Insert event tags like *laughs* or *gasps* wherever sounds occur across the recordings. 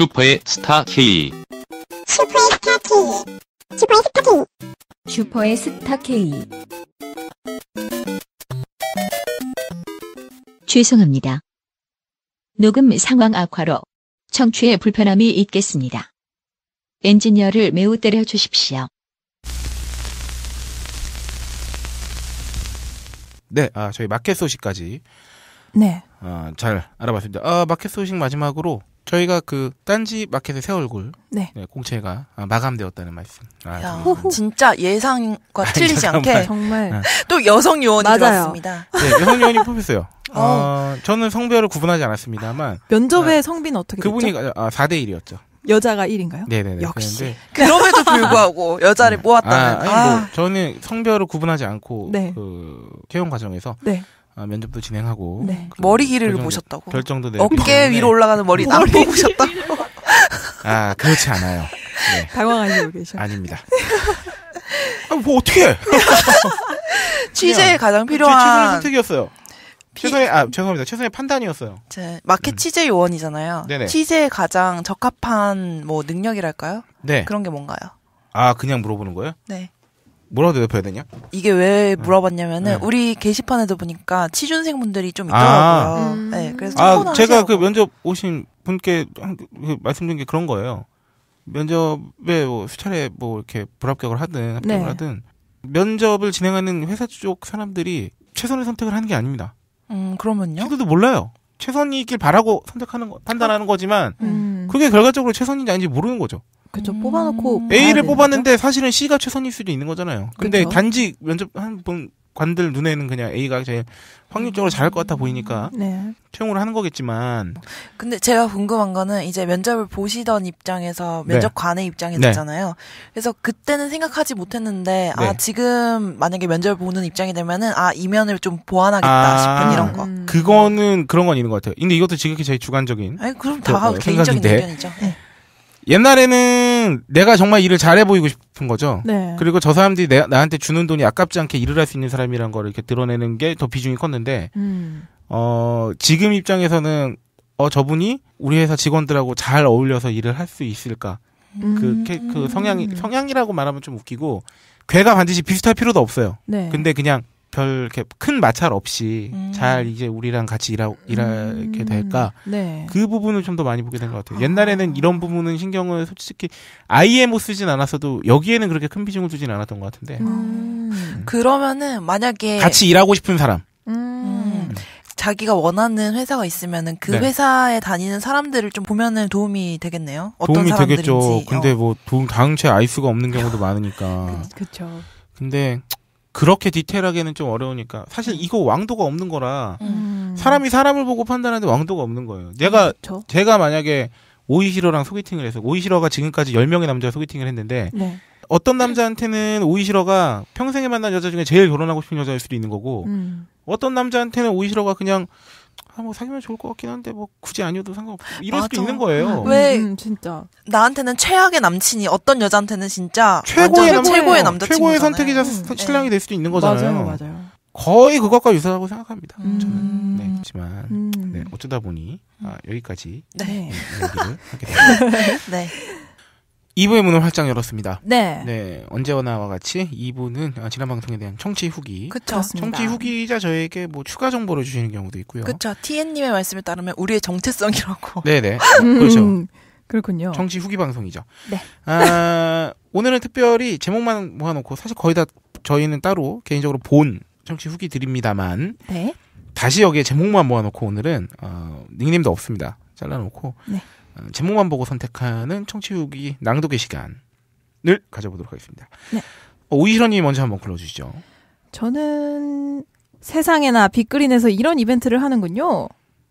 슈퍼의 스타 K 슈퍼의 스타 K 슈퍼의 스타 K 슈퍼의 스타 K 죄송합니다. 녹음 상황 악화로 청취에 불편함이 있겠습니다. 엔지니어를 매우 때려 주십시오. 네, 아, 저희 마켓 소식까지 네. 어, 잘 알아봤습니다. 아, 마켓 소식 마지막으로 저희가 그 딴지 마켓의 새 얼굴 네. 네, 공채가 아, 마감되었다는 말씀. 아, 야, *laughs* 진짜 예상과 아, 틀리지 않게 정말 아. 또 여성 요원이 들어왔습니다. 네, 여성 요원이 뽑혔어요. *laughs* 어. 어, 저는 성별을 구분하지 않았습니다만 면접의 아, 성비는 어떻게 그분이 됐죠? 아, 4대 1이었죠. 여자가 1인가요? 네네네. 역시. 네, 네. 그럼에도 *laughs* 불구하고 여자를 모았다는. 아, 아니, 뭐 저는 성별을 구분하지 않고 네. 그 채용 과정에서 네. 아, 면접도 진행하고 네. 머리 길이를 보셨다고 결정도 어깨 위로 올라가는 머리 나보 보셨다고 *laughs* 아 그렇지 않아요 네. *laughs* 당황하시고 계셔 아닙니다 *laughs* 아, 뭐 어떻게 취재에 가장 필요한 최선의 선택이었어요 피... 최선의 아 죄송합니다 최선의 판단이었어요 제 마켓 음. 취재 요원이잖아요 네 취재에 가장 적합한 뭐 능력이랄까요 네 그런 게 뭔가요 아 그냥 물어보는 거예요 네 뭐라고 대답해야 되냐? 이게 왜 네. 물어봤냐면은 네. 우리 게시판에도 보니까 취준생 분들이 좀 아. 있더라고요. 아. 음. 네, 그래서 아, 제가 그 면접 오신 분께 그 말씀드린 게 그런 거예요. 면접에 뭐 수차례 뭐 이렇게 불합격을 하든 합격을 네. 하든 면접을 진행하는 회사 쪽 사람들이 최선을 선택을 하는 게 아닙니다. 음, 그러면요? 그도 몰라요. 최선이 있길 바라고 선택하는 거, 판단하는 그 거지만 음. 그게 결과적으로 최선인지 아닌지 모르는 거죠. 그쵸 음... 뽑아놓고 A를 뽑았는데 사실은 C가 최선일 수도 있는 거잖아요. 근데 그쵸? 단지 면접 한번 관들 눈에는 그냥 A가 제일 확률적으로 잘할 것 같아 보이니까 네. 채용을 하는 거겠지만. 근데 제가 궁금한 거는 이제 면접을 보시던 입장에서 네. 면접관의 네. 입장이었잖아요. 네. 그래서 그때는 생각하지 못했는데 아 네. 지금 만약에 면접을 보는 입장이 되면은 아 이면을 좀 보완하겠다 아, 싶은 이런 거. 그거는 그런 건 있는 것 같아요. 근데 이것도 지극히 제 주관적인. 아니 그럼 다 그, 어, 개인적인 생각인데. 의견이죠. 네. 옛날에는 내가 정말 일을 잘해 보이고 싶은 거죠. 네. 그리고 저 사람들이 내, 나한테 주는 돈이 아깝지 않게 일을 할 수 있는 사람이란 걸 이렇게 드러내는 게 더 비중이 컸는데, 음. 어, 지금 입장에서는 어, 저분이 우리 회사 직원들하고 잘 어울려서 일을 할 수 있을까. 그, 음. 그, 그 성향이, 성향이라고 말하면 좀 웃기고, 괴가 반드시 비슷할 필요도 없어요. 네. 근데 그냥 별 이렇게 큰 마찰 없이 음. 잘 이제 우리랑 같이 일하, 일하게 음. 될까 네. 그 부분을 좀 더 많이 보게 된 것 같아요. 아. 옛날에는 이런 부분은 신경을 솔직히 아예 못 쓰진 않았어도 여기에는 그렇게 큰 비중을 두진 않았던 것 같은데. 음. 음. 그러면은 만약에 같이 일하고 싶은 사람. 음. 음. 자기가 원하는 회사가 있으면은 그 네. 회사에 다니는 사람들을 좀 보면은 도움이 되겠네요. 어떤 도움이 사람들인지. 되겠죠. 근데 어. 뭐 도움 당최 알 수가 없는 경우도 많으니까. 그렇죠. 근데 그렇게 디테일하기는 좀 어려우니까 사실 음. 이거 왕도가 없는 거라 음. 사람이 사람을 보고 판단하는데 왕도가 없는 거예요. 내가 음, 그쵸? 그렇죠. 제가 만약에 오이시러랑 소개팅을 해서 오이시러가 지금까지 10명의 남자 소개팅을 했는데 네. 어떤 남자한테는 오이시러가 평생에 만난 여자 중에 제일 결혼하고 싶은 여자일 수도 있는 거고 음. 어떤 남자한테는 오이시러가 그냥 아뭐 사귀면 좋을 것 같긴 한데 뭐 굳이 아니어도 상관없어 이럴 맞아. 수도 있는 거예요. 음, 왜 음, 진짜 나한테는 최악의 남친이 어떤 여자한테는 진짜 최고의 남, 최고의 남자 최고의 선택이자 음, 네. 신랑이 네. 될 수도 있는 거잖아요. 맞아요, 맞아요. 거의 그것과 유사하고 다 생각합니다. 음. 저는 네, 하지만 음. 네, 어쩌다 보니 아, 여기까지 네. 얘기를 하게 됩니다. 네. *laughs* 2부의 문을 활짝 열었습니다. 네. 네. 언제와나와 같이 2부는 아, 지난 방송에 대한 청취 후기. 그렇 청취 후기자 저에게 뭐 추가 정보를 주시는 경우도 있고요. 그렇 TN님의 말씀에 따르면 우리의 정체성이라고. 네네. 네. 음. 그렇죠. 그렇군요. 정치 후기 방송이죠. 네. 아, 오늘은 특별히 제목만 모아놓고 사실 거의 다 저희는 따로 개인적으로 본 청취 후기 드립니다만 네. 다시 여기에 제목만 모아놓고 오늘은 어, 닉네임도 없습니다. 잘라놓고 네. 어, 제목만 보고 선택하는 청취후기 낭독의 시간을 가져보도록 하겠습니다. 네. 어, 오이시러님 먼저 한번 불러주시죠. 저는 세상에나 빅그린에서 이런 이벤트를 하는군요.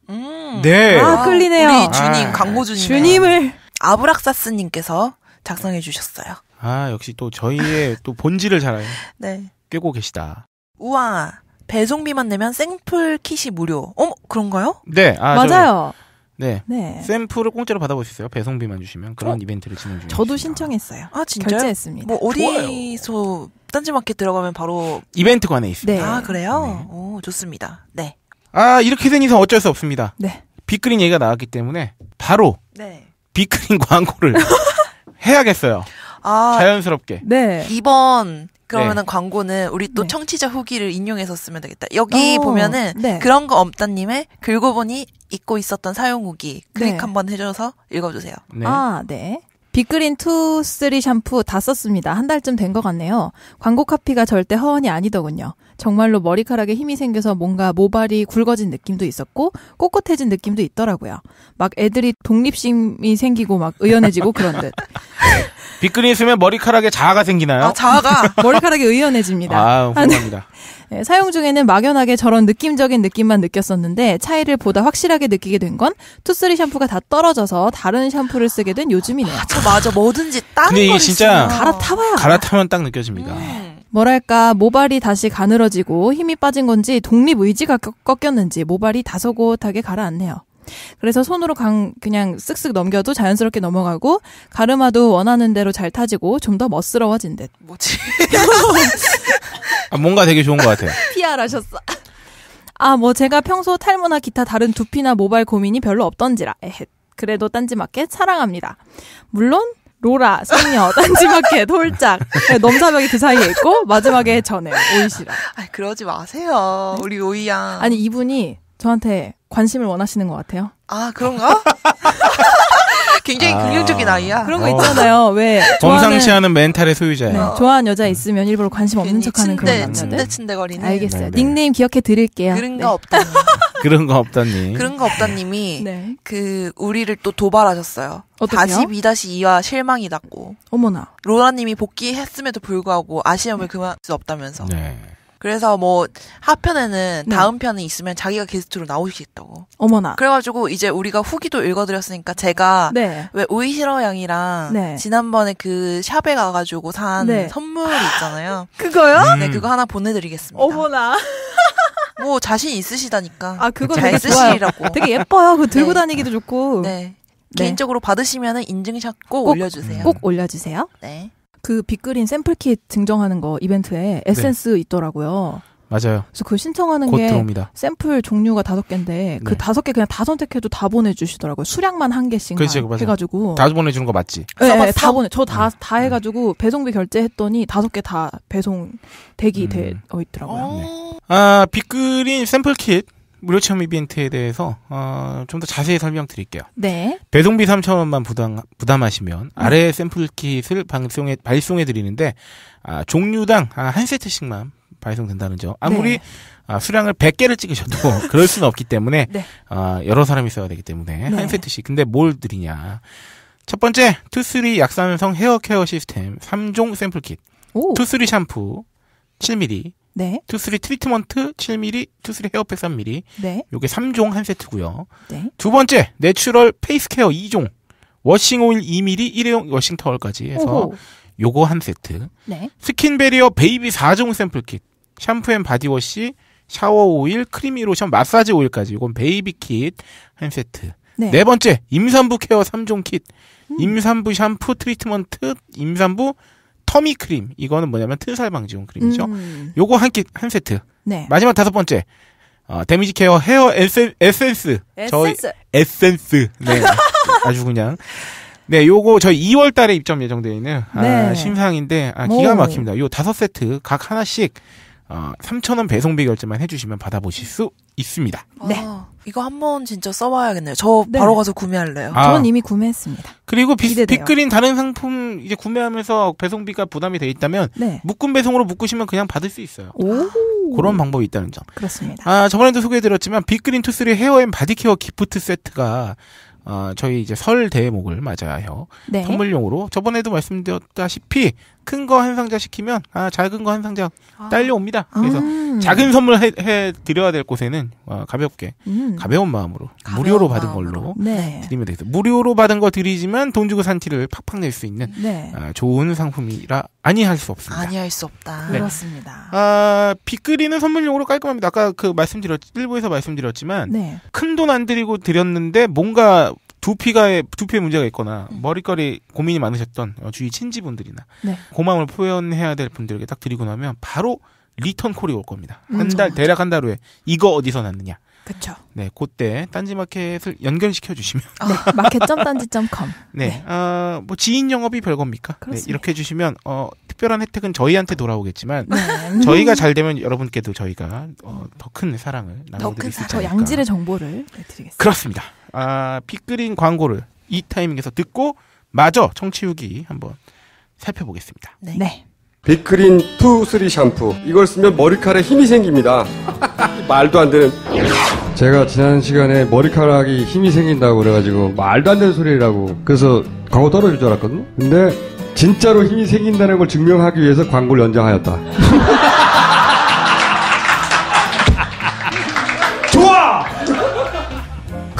음. 네. 아, 아 끌리네요. 우리 주님, 아, 광고주님. 주님을. 아브락사스님께서 작성해 주셨어요. 아, 역시 또 저희의 *laughs* 또 본질을 잘 네. 꿰고 계시다. 우와. 배송비만 내면 생플 킷이 무료. 어머, 그런가요? 네. 아, 맞아요. 저... 네. 네. 샘플을 공짜로 받아볼 수 있어요. 배송비만 주시면 그런 어? 이벤트를 진행 중입니다. 저도 신청했어요. 아 진짜요? 결제했습니다. 뭐 어디서 좋아요. 딴지마켓 들어가면 바로 이벤트관에 있습니다. 네. 아 그래요? 네. 오 좋습니다. 네. 아 이렇게 된 이상 어쩔 수 없습니다. 네. 비그린 얘기가 나왔기 때문에 바로 네. 비그린 *laughs* 광고를 해야겠어요. 아, 자연스럽게. 네. 이번 그러면은 네. 광고는 우리 또 네. 청취자 후기를 인용해서 쓰면 되겠다. 여기 오, 어, 보면은 네. 그런 거 없다님의 긁어보니 잊고 있었던 사용후기 클릭 네. 한번 해줘서 읽어주세요. 네. 아, 네. 빅그린 투쓰리 샴푸 다 썼습니다. 한 달쯤 된 것 같네요. 광고 카피가 절대 허언이 아니더군요. 정말로 머리카락에 힘이 생겨서 뭔가 모발이 굵어진 느낌도 있었고 꼿꼿해진 느낌도 있더라고요. 막 애들이 독립심이 생기고 막 의연해지고 그런 듯. 빗글이 *laughs* 있으면 머리카락에 자아가 생기나요? 아, 자아가 머리카락에 의연해집니다. 아, 훌륭합니다. 네, 사용 중에는 막연하게 저런 느낌적인 느낌만 느꼈었는데 차이를 보다 확실하게 느끼게 된 건 투쓰리 샴푸가 다 떨어져서 다른 샴푸를 쓰게 된 요즘이네요. 아, 저 맞아 뭐든지 딱. 근데 이게 진짜 갈아타봐야 갈아타면 딱 느껴집니다. 음. 뭐랄까 모발이 다시 가늘어지고 힘이 빠진 건지 독립 의지가 꺾였는지 모발이 다소곳하게 가라앉네요. 그래서 손으로 강 그냥 쓱쓱 넘겨도 자연스럽게 넘어가고 가르마도 원하는 대로 잘 타지고 좀 더 멋스러워진 듯. 뭐지? *laughs* 아, 뭔가 되게 좋은 것 같아요. 피 r 하셨어. 아, 뭐 제가 평소 탈모나 기타 다른 두피나 모발 고민이 별로 없던지라. 에헷. 그래도 딴지 마켓 사랑합니다. 물론 로라, 성녀, *laughs* 딴지마켓, 홀짝. 네, 넘사벽이 그 사이에 있고, 마지막에 전에, 오이시라. 아 그러지 마세요. 우리 오이양. 아니, 이분이 저한테 관심을 원하시는 것 같아요. 아, 그런가? 굉장히 아. 긍정적인 아이야. 그런 거 어. 있잖아요. 왜 *laughs* 정상치 하는 멘탈의 소유자야. 네, 어. 좋아하는 여자 있으면 일부러 관심 없는 척하는 그런 남자들. 침대 침대거리는. 알겠어요. 네네. 네. 닉네임 기억해 드릴게요. 그런 네. 거 없다. *laughs* 그런 거 없다님. 그런 거 없다님이 *laughs* 네. 그 우리를 또 도발하셨어요. 어떻게요? 42-2와 실망이 났고. 어머나. 로라님이 복귀했음에도 불구하고 아시험을 네. 그만할 수 없다면서. 네. 그래서 뭐 하편에는 네. 다음 편이 있으면 자기가 게스트로 나오시겠다고. 어머나. 그래가지고 이제 우리가 후기도 읽어드렸으니까 제가 네. 왜 오이시러 양이랑 네. 지난번에 그 샵에 가가지고 산 네. 선물 있잖아요. *laughs* 그거요? 네, 그거 하나 보내드리겠습니다. 어머나. *laughs* 뭐 자신 있으시다니까. 아 그거 잘 쓰시라고. 되게 예뻐요. 그 들고 다니기도 좋고. 네. 네. 개인적으로 받으시면 은 인증샷 꼭, 꼭 올려주세요. 꼭 올려주세요. 네. 그 빅그린 샘플킷 증정하는 거 이벤트에 네. 에센스 네. 있더라고요. 맞아요. 그래서 그 신청하는 게 들어옵니다. 샘플 종류가 다섯 개인데 그 네. 다섯 네. 개 그냥 다 선택해도 다 보내주시더라고요. 수량만 한 개씩 해가지고 다 보내주는 거 맞지? 네, 네 다 보내. 저 다다 음. 다 해가지고 음. 배송비 결제했더니 다섯 개 다 배송 대기 음. 되어 있더라고요. 어. 아 빅그린 샘플 킷 무료 체험 이벤트에 대해서 어, 좀 더 자세히 설명드릴게요. 네. 배송비 3,000원만 부담, 부담하시면 음. 아래 샘플 킷을 방송에 발송해 드리는데 아, 종류당 아, 한 세트씩만 발송된다는 점. 아무리 네. 아, 수량을 100개를 찍으셔도 *laughs* 그럴 수는 없기 때문에 네. 아, 여러 사람이 써야 되기 때문에 네. 한 세트씩. 근데 뭘 드리냐? 첫 번째 투쓰리 약산성 헤어 케어 시스템 3종 샘플 킷. 투쓰리 샴푸 7mm 네. 투쓰리 트리트먼트 7mm, 투쓰리 헤어팩 3mm. 네. 요게 3종 한 세트고요. 네. 두 번째, 내추럴 페이스 케어 2종. 워싱 오일 2mm, 일회용 워싱 타월까지 해서 오호. 요거 한 세트. 네. 스킨 베리어 베이비 4종 샘플 킷. 샴푸 앤 바디워시, 샤워 오일, 크리미 로션, 마사지 오일까지. 요건 베이비 킷한 세트. 네. 네 번째, 임산부 케어 3종 킷. 음. 임산부 샴푸 트리트먼트, 임산부 터미 크림 이거는 뭐냐면 튼살 방지용 크림이죠. 음. 요거 한끼한 세트. 네. 마지막 다섯 번째 어, 데미지 케어 헤어 에센, 에센스. 에센스. 저희 에센스. 네. *laughs* 아주 그냥. 네, 요거 저희 2월 달에 입점 예정되어 있는 아, 신상인데 네. 아, 기가 뭐. 막힙니다. 요 다섯 세트 각 하나씩 어, 3,000원 배송비 결제만 해주시면 받아보실 수 있습니다. 네. 아. 이거 한 번 진짜 써봐야겠네요. 저 네. 바로 가서 구매할래요. 아. 전 이미 구매했습니다. 그리고 빅그린 다른 상품 이제 구매하면서 배송비가 부담이 돼 있다면 네. 묶음 배송으로 묶으시면 그냥 받을 수 있어요. 오. 그런 방법이 있다는 점. 그렇습니다. 아 저번에도 소개해드렸지만 빅그린 투쓰리 헤어앤 바디케어 기프트 세트가 어, 저희 이제 설 대목을 맞아요. 네. 선물용으로 저번에도 말씀드렸다시피 큰거한 상자 시키면 아 작은 거 한 상자 아. 딸려옵니다. 그래서 아. 작은 선물 해, 해 드려야 될 곳에는 아, 가볍게 음. 가벼운 마음으로 가벼운 무료로 받은 마음으로. 걸로 네. 드리면 되겠다. 무료로 받은 거 드리지만 돈 주고 산 티를 팍팍 낼 수 있는 네. 아, 좋은 상품이라 아니할 수 없습니다. 아니할 수 없다. 네. 그렇습니다. 아 빗그리는 선물용으로 깔끔합니다. 아까 그 말씀드렸 일부에서 말씀드렸지만 네. 큰돈 안 드리고 드렸는데 뭔가 두피가에 두피에 문제가 있거나 음. 머릿결이 고민이 많으셨던 어, 주위 친지분들이나 네. 고마움을 표현해야 될 분들에게 딱 드리고 나면 바로 리턴 콜이 올 겁니다. 음. 한 달, 대략 한 달 후에 이거 어디서 났느냐. 그렇죠. 네, 그때 딴지마켓을 연결시켜 주시면 아, 네, 마켓딴지 c o 네, 네. 어, 뭐 지인 영업이 별겁니까? 네, 이렇게 해주시면 어, 특별한 혜택은 저희한테 돌아오겠지만 네. *laughs* 저희가 잘 되면 여러분께도 저희가 어, 더 큰 사랑을 나눠드릴 수 있지 않을까. 더 양질의 정보를 네, 드리겠습니다. 그렇습니다. 아, 빅그린 광고를 이 타이밍에서 듣고 마저 청취 후기 한번 살펴보겠습니다. 네. 네. 빅그린 투 쓰리 샴푸 이걸 쓰면 머리카락에 힘이 생깁니다. *laughs* 말도 안 되는. 제가 지난 시간에 머리카락이 힘이 생긴다고 그래가지고 말도 안 되는 소리라고 그래서 광고 떨어질 줄알았거든 근데 진짜로 힘이 생긴다는 걸 증명하기 위해서 광고를 연장하였다. *laughs*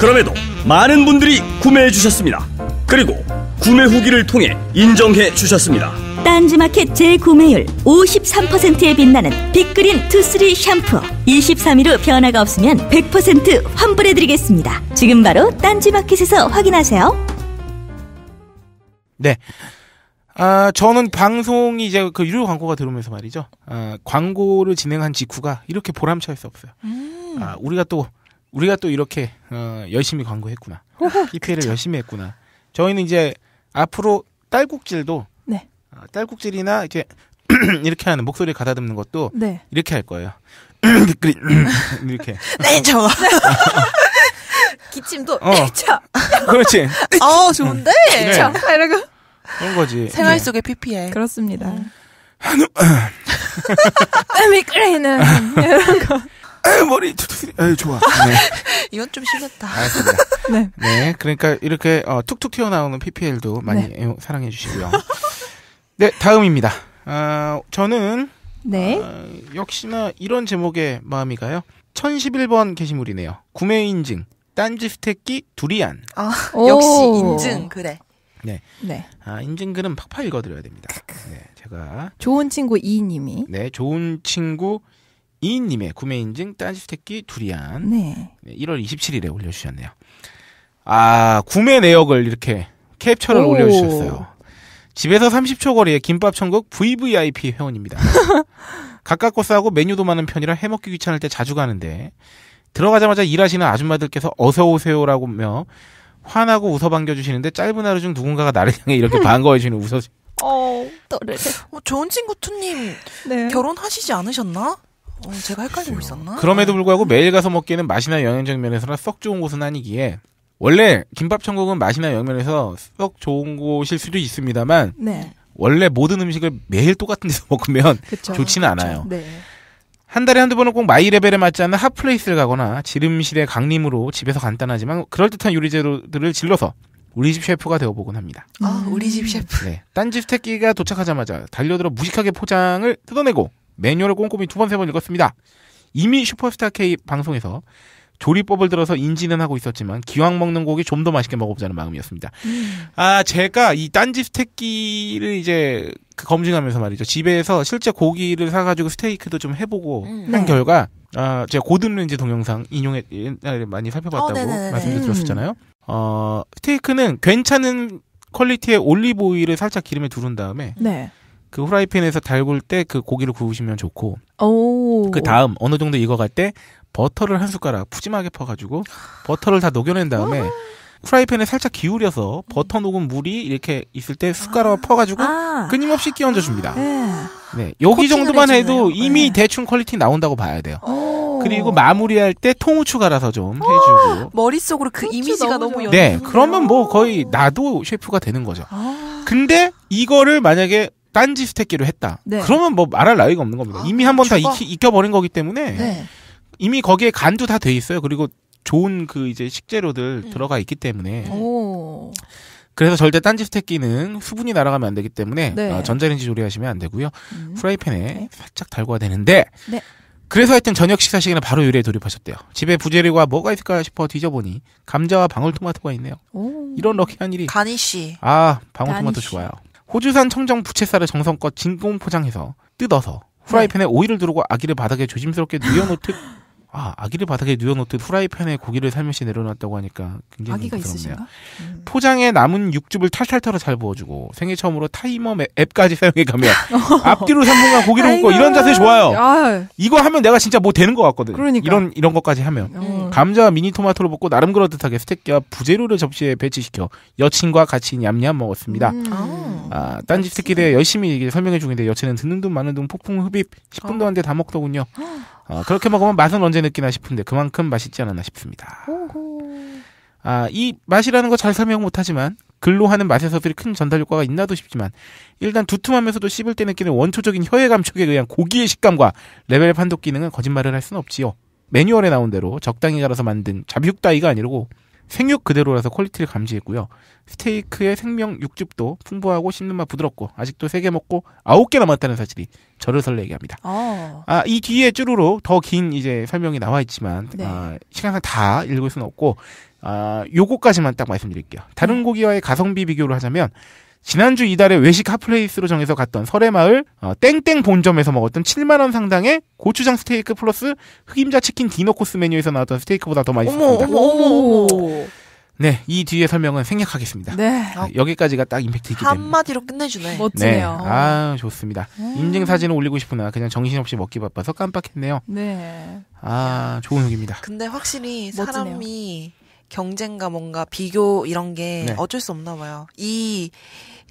그럼에도 많은 분들이 구매해 주셨습니다. 그리고 구매 후기를 통해 인정해 주셨습니다. 딴지마켓 재구매율 53%에 빛나는 빅그린 투쓰리 샴푸 23일 후 변화가 없으면 100% 환불해드리겠습니다. 지금 바로 딴지마켓에서 확인하세요. 네. 아, 저는 방송이 이제 그 유료 광고가 들어오면서 말이죠. 아, 광고를 진행한 직후가 이렇게 보람차일 수 없어요. 음. 아, 우리가 또 우리가 또 이렇게 어, 열심히 광고했구나. PPL을 열심히 했구나. 저희는 이제 앞으로 딸꾹질도 네. 어, 딸꾹질이나 이제 *clears throat* 이렇게 하는 목소리 가다듬는 것도 네. 이렇게 할 거예요. *clears throat* *clears throat* 이렇게. 네, 저. *laughs* 기침도 어. *laughs* 그렇지. *laughs* 어, 좋은데. 네. 이러고. 그런 거지. 생활 네. 속의 PPL. 그렇습니다. 한우. 음. 미끄레는 이런 거. 에이, 머리 툭툭 에이, 좋아. 네. *laughs* 이건 좀 심했다. 알겠습니다. *laughs* 네. 네. 그러니까 이렇게 어, 툭툭 튀어나오는 PPL도 많이 네. 사랑해 주시고요. 네, 다음입니다. 어, 저는 네. 어, 역시나 이런 제목의 마음이 가요. 1011번 게시물이네요. 구매 인증. 딴지 스테끼 두리안. 아, 역시 인증 그래. 네. 네. 아, 인증글은 팍팍 읽어드려야 됩니다. 네. 제가. 좋은 친구 이님이. 네. 좋은 친구 이인님의 구매 인증 딴지스택기 두리안 네. 1월 27일에 올려주셨네요. 아 구매 내역을 이렇게 캡처를 오. 올려주셨어요. 집에서 30초 거리에 김밥 천국 VVIP 회원입니다. *laughs* 가깝고 싸고 메뉴도 많은 편이라 해먹기 귀찮을 때 자주 가는데 들어가자마자 일하시는 아줌마들께서 어서 오세요라고며 화나고 웃어 반겨주시는데 짧은 하루 중 누군가가 나를 향해 이렇게 *laughs* 반가워해주는 웃어. 어, 떠래. 어, 좋은 친구 투님 네. 결혼하시지 않으셨나? 어, 제가 헷갈리고 글쎄요. 있었나? 그럼에도 네. 불구하고 매일 가서 먹기에는 맛이나 영양적 면에서나 썩 좋은 곳은 아니기에 원래 김밥 천국은 맛이나 영면에서 썩 좋은 곳일 수도 있습니다만 네. 원래 모든 음식을 매일 똑같은 데서 *laughs* 먹으면 그쵸, 좋지는 그쵸. 않아요. 네. 한 달에 한두 번은 꼭 마이 레벨에 맞지 않는 핫플레이스를 가거나 지름실의 강림으로 집에서 간단하지만 그럴듯한 요리 재료들을 질러서 우리 집 셰프가 되어보곤 합니다. 아, 우리 집 셰프. 네. 딴집 새끼가 도착하자마자 달려들어 무식하게 포장을 뜯어내고 매뉴얼을 꼼꼼히 두 번, 세 번 읽었습니다. 이미 슈퍼스타 K 방송에서 조리법을 들어서 인지는 하고 있었지만 기왕 먹는 고기 좀 더 맛있게 먹어보자는 마음이었습니다. 음. 아 제가 이 딴지 스테끼를 이제 그 검증하면서 말이죠. 집에서 실제 고기를 사가지고 스테이크도 좀 해보고 음. 한 네. 결과 아 제가 고든 렌즈 동영상 인용에 옛날에 많이 살펴봤다고 어, 말씀드렸었잖아요. 음. 어 스테이크는 괜찮은 퀄리티의 올리브 오일을 살짝 기름에 두른 다음에 네. 그 후라이팬에서 달굴 때 그 고기를 구우시면 좋고 그 다음 어느 정도 익어갈 때 버터를 한 숟가락 푸짐하게 퍼가지고 버터를 다 녹여낸 다음에 아. 후라이팬에 살짝 기울여서 버터 녹은 물이 이렇게 있을 때 숟가락 아~ 퍼가지고 아~ 끊임없이 끼얹어 줍니다. 아~ 네. 네. 여기 정도만 해도 이미 네. 대충 퀄리티 나온다고 봐야 돼요. 그리고 마무리할 때 통후추 갈아서 좀 어, 해주고 머릿속으로 그 이미지가 너무 연. 네, 그러면 뭐 거의 나도 셰프가 되는 거죠. 아. 근데 이거를 만약에 딴지 스태끼로 했다. 네. 그러면 뭐 말할 나위가 없는 겁니다. 아, 이미 한 번 다 익혀, 버린 거기 때문에 네. 이미 거기에 간도 다 돼 있어요. 그리고 좋은 그 이제 식재료들 음. 들어가 있기 때문에. 오. 그래서 절대 딴지 스테끼는 수분이 날아가면 안 되기 때문에 네. 어, 전자레인지 조리하시면 안 되고요. 음. 프라이팬에 네. 살짝 달궈야 되는데 네. 그래서 하여튼 저녁 식사 시간에 바로 요리에 돌입하셨대요. 집에 부재료가 뭐가 있을까 싶어 뒤져보니 감자와 방울토마토가 있네요. 오. 이런 럭키한 일이. 가니씨. 아 방울토마토 가니쉬. 좋아요. 호주산 청정 부채살을 정성껏 진공 포장해서 뜯어서 후라이팬에 네. 오일을 두르고 아기를 바닥에 조심스럽게 누워놓듯 *laughs* 아, 아기를 바닥에 누워놓듯 후라이팬에 고기를 살며시 내려놨다고 하니까 굉장히 아기가 있으신가? 음. 포장에 남은 육즙을 탈탈 털어 잘 부어주고 생애 처음으로 타이머 앱까지 *laughs* 사용해가며 *laughs* 앞뒤로 3분간 고기를 먹고 이런 자세 좋아요. 야. 아. 이거 하면 내가 진짜 뭐 되는 것 같거든. 그러니까. 이런 이런 것까지 하면 음. 감자와 미니 토마토를 볶고 나름 그럴듯하게 스테이크와 부재료를 접시에 배치시켜 여친과 같이 냠냠 먹었습니다. 음. 아, 아 딴집 새끼들 아, 열심히 얘기를 설명해 주는데 여친은 듣는 둥 마는 둥 폭풍 흡입 10분도 안 돼 다 먹더군요. 어, 그렇게 먹으면 맛은 언제 느끼나 싶은데 그만큼 맛있지 않았나 싶습니다. 아, 이 맛이라는 거 잘 설명 못하지만 글로 하는 맛에서들이 큰 전달 효과가 있나도 싶지만 일단 두툼하면서도 씹을 때 느끼는 원초적인 혀의 감촉에 의한 고기의 식감과 레벨 판독 기능은 거짓말을 할 수는 없지요. 매뉴얼에 나온 대로 적당히 갈아서 만든 잡육 따위가 아니고 생육 그대로라서 퀄리티를 감지했고요. 스테이크의 생명 육즙도 풍부하고 씹는 맛 부드럽고 아직도 세 개 먹고 아홉 개 남았다는 사실이 저를 설레게 합니다. 어. 아, 이 뒤에 쭈루루더 긴 이제 설명이 나와 있지만 네. 아, 시간상 다 읽을 수는 없고 아, 요거까지만 딱 말씀드릴게요. 다른 네. 고기와의 가성비 비교를 하자면 지난주 이달에 외식 핫플레이스로 정해서 갔던 설해마을 어, 땡땡 본점에서 먹었던 7만 원 상당의 고추장 스테이크 플러스 흑임자 치킨 디너 코스 메뉴에서 나왔던 스테이크보다 더맛있습니다 어머 어머 어머. 네, 이 뒤에 설명은 생략하겠습니다. 네. 아, 여기까지가 딱 임팩트 있기 때문에. 한마디로 끝내주네. 멋지네요. 네. 아, 좋습니다. 음. 인증 사진을 올리고 싶으나 그냥 정신없이 먹기 바빠서 깜빡했네요. 네. 아, 좋은 흙입니다 근데 확실히 멋지네요. 사람이 경쟁과 뭔가 비교 이런 게 네. 어쩔 수 없나 봐요. 이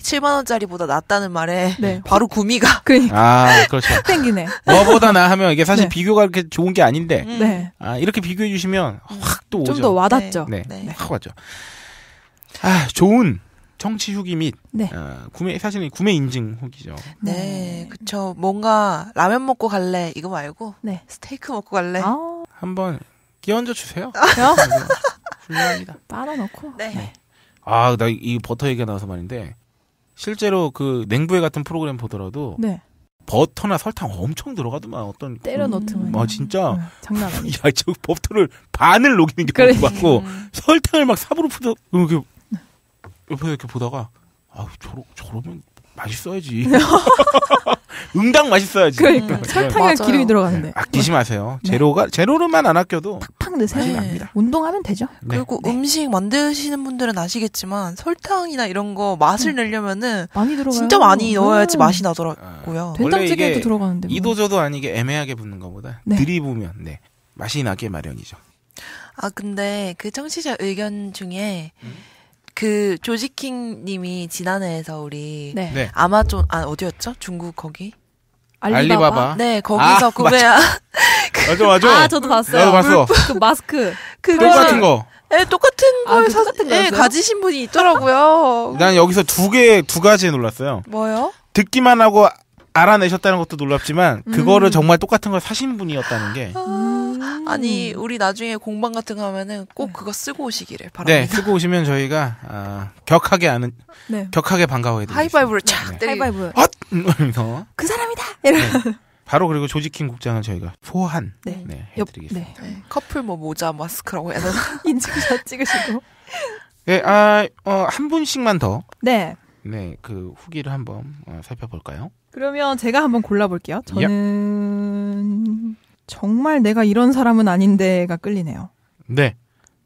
7만 원짜리보다 낫다는 말에 네. 바로 구미가 *laughs* 그러니까. 아 그렇죠 땡기네. *laughs* 너보다 나 하면 이게 사실 네. 비교가 그렇게 좋은 게 아닌데 음. 네. 아 이렇게 비교해 주시면 음. 확또 오죠. 좀 더 와닿죠. 네, 네. 네. 확 와죠. 아 좋은 청취 후기 및 네. 어, 구매 사실은 구매 인증 후기죠. 네. 네, 그쵸. 뭔가 라면 먹고 갈래 이거 말고 네. 스테이크 먹고 갈래. 아~ 한번 끼얹어 주세요. 아. *laughs* 훌륭합니다. 따라놓고. *laughs* 네. 네. 아, 나 이 버터 얘기가 나와서 말인데 실제로 그 냉부회 같은 프로그램 보더라도 네. 버터나 설탕 엄청 들어가더만 어떤 그 때려 넣더만. 아 진짜 응, 네. 장난 아니야. *laughs* 야저 버터를 반을 녹이는 게 그래. 맞고 설탕을 막 삽으로 푸더 이렇게 옆에 이렇게 보다가 아 저러 저러면 맛있어야지. *laughs* 응당 맛있어야지. 그러니까 음, 설탕에 이 기름이 들어가는데. 네. 아끼지 마세요. 네. 재료가 제로로만 안 아껴도 팍팍 넣으세요. 네. 운동하면 되죠. 그리고 음식 만드시는 분들은 아시겠지만 설탕이나 이런 거 맛을 내려면은 많이 들어가요. 진짜 많이 음. 넣어야지 맛이 나더라고요. 아, 된장찌개도 들어가는데. 뭐. 이도저도 아니게 애매하게 붓는 것보다 들이부면 네. 맛이 나게 마련이죠. 아 근데 그 청취자 의견 중에 음? 그 조지킹 님이 지난해에서 우리 네. 네. 아마존 아 어디였죠? 중국 거기? 알리바바. 알리바바. 네, 아, 거기서 아, 구매한 그, 맞아 *laughs* 맞아. 아, 저도 봤어요. 나도 봤어. 그 마스크. 그거 같은 거. 예, 똑같은 아, 걸 아, 사, 똑같은 예, 가지신 분이 있더라고요. *laughs* 난 여기서 두 개, 두 가지에 놀랐어요. 뭐요? 듣기만 하고 알아내셨다는 것도 놀랍지만, 음. 그거를 음. 정말 똑같은 걸 사신 분이었다는 게. 음. 아니 음. 우리 나중에 공방 같은 거 하면은 꼭 네. 그거 쓰고 오시기를 네, 바랍니다. 네, 쓰고 오시면 저희가 어, 격하게 아는 네. 격하게 반가워해 드립니다. 리 하이파이브를 네. 쫙 음, 그 네. 하이파이브. 서그 사람이다. 이러 바로 그리고 조지킹 국장은 저희가 소환 네. 네, 해드리겠습니다. 옆, 네. 커플 뭐 모자 마스크라고 해서 *laughs* 인증샷 찍으시고. 네, 아, 어, 한 분씩만 더. 네. 네, 그 후기를 한번 어, 살펴볼까요? 그러면 제가 한번 골라볼게요. 저는 정말 내가 이런 사람은 아닌데가 끌리네요. 네.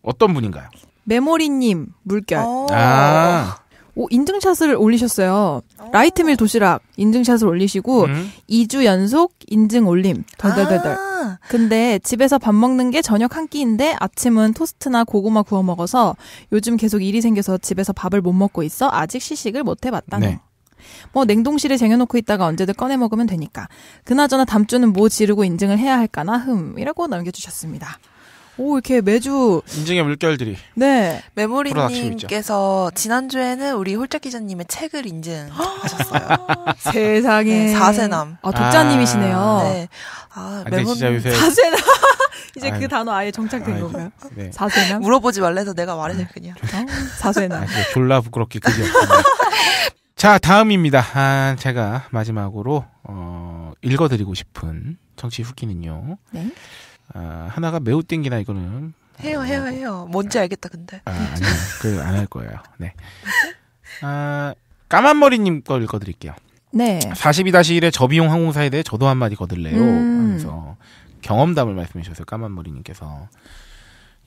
어떤 분인가요? 메모리님 물결. 어. 아. 오, 인증샷을 올리셨어요. 라이트밀 도시락 인증샷을 올리시고 음. 2주 연속 인증 올림. 덜덜덜덜. 아. 근데 집에서 밥 먹는 게 저녁 한 끼인데 아침은 토스트나 고구마 구워 먹어서 요즘 계속 일이 생겨서 집에서 밥을 못 먹고 있어 아직 시식을 못 해봤다네. 네. 뭐 냉동실에 쟁여놓고 있다가 언제든 꺼내 먹으면 되니까. 그나저나 담 주는 뭐 지르고 인증을 해야 할까나 흠이라고 남겨주셨습니다. 오 이렇게 매주 인증의 물결들이 네 메모리님께서 지난주에는 우리 홀짝 기자님의 책을 인증하셨어요 *gasps* 세상에 네, 4세남 아 독자님이시네요 아, 네. 아메모 요새... 4세남 *laughs* 이제 그 아유. 그 단어 아예 정착된 아유. 건가요 네. 4세남 물어보지 말래서 내가 말해줄 그냥 어? 4세남 아, 졸라 부끄럽게 그게 *laughs* 자, 다음입니다. 아, 제가 마지막으로 어, 읽어드리고 싶은 정치 후기는요. 네? 아, 하나가 매우 땡기나 이거는 해요, 어, 해요, 해요. 뭔지 알겠다, 근데. 아, 아니요. 그안 할 거예요. 네. 아, 까만머리님 걸 읽어드릴게요. 네. 42-1의 저비용 항공사에 대해 저도 한마디 거들래요. 음. 하면서 경험담을 말씀해 주셔서 까만머리님께서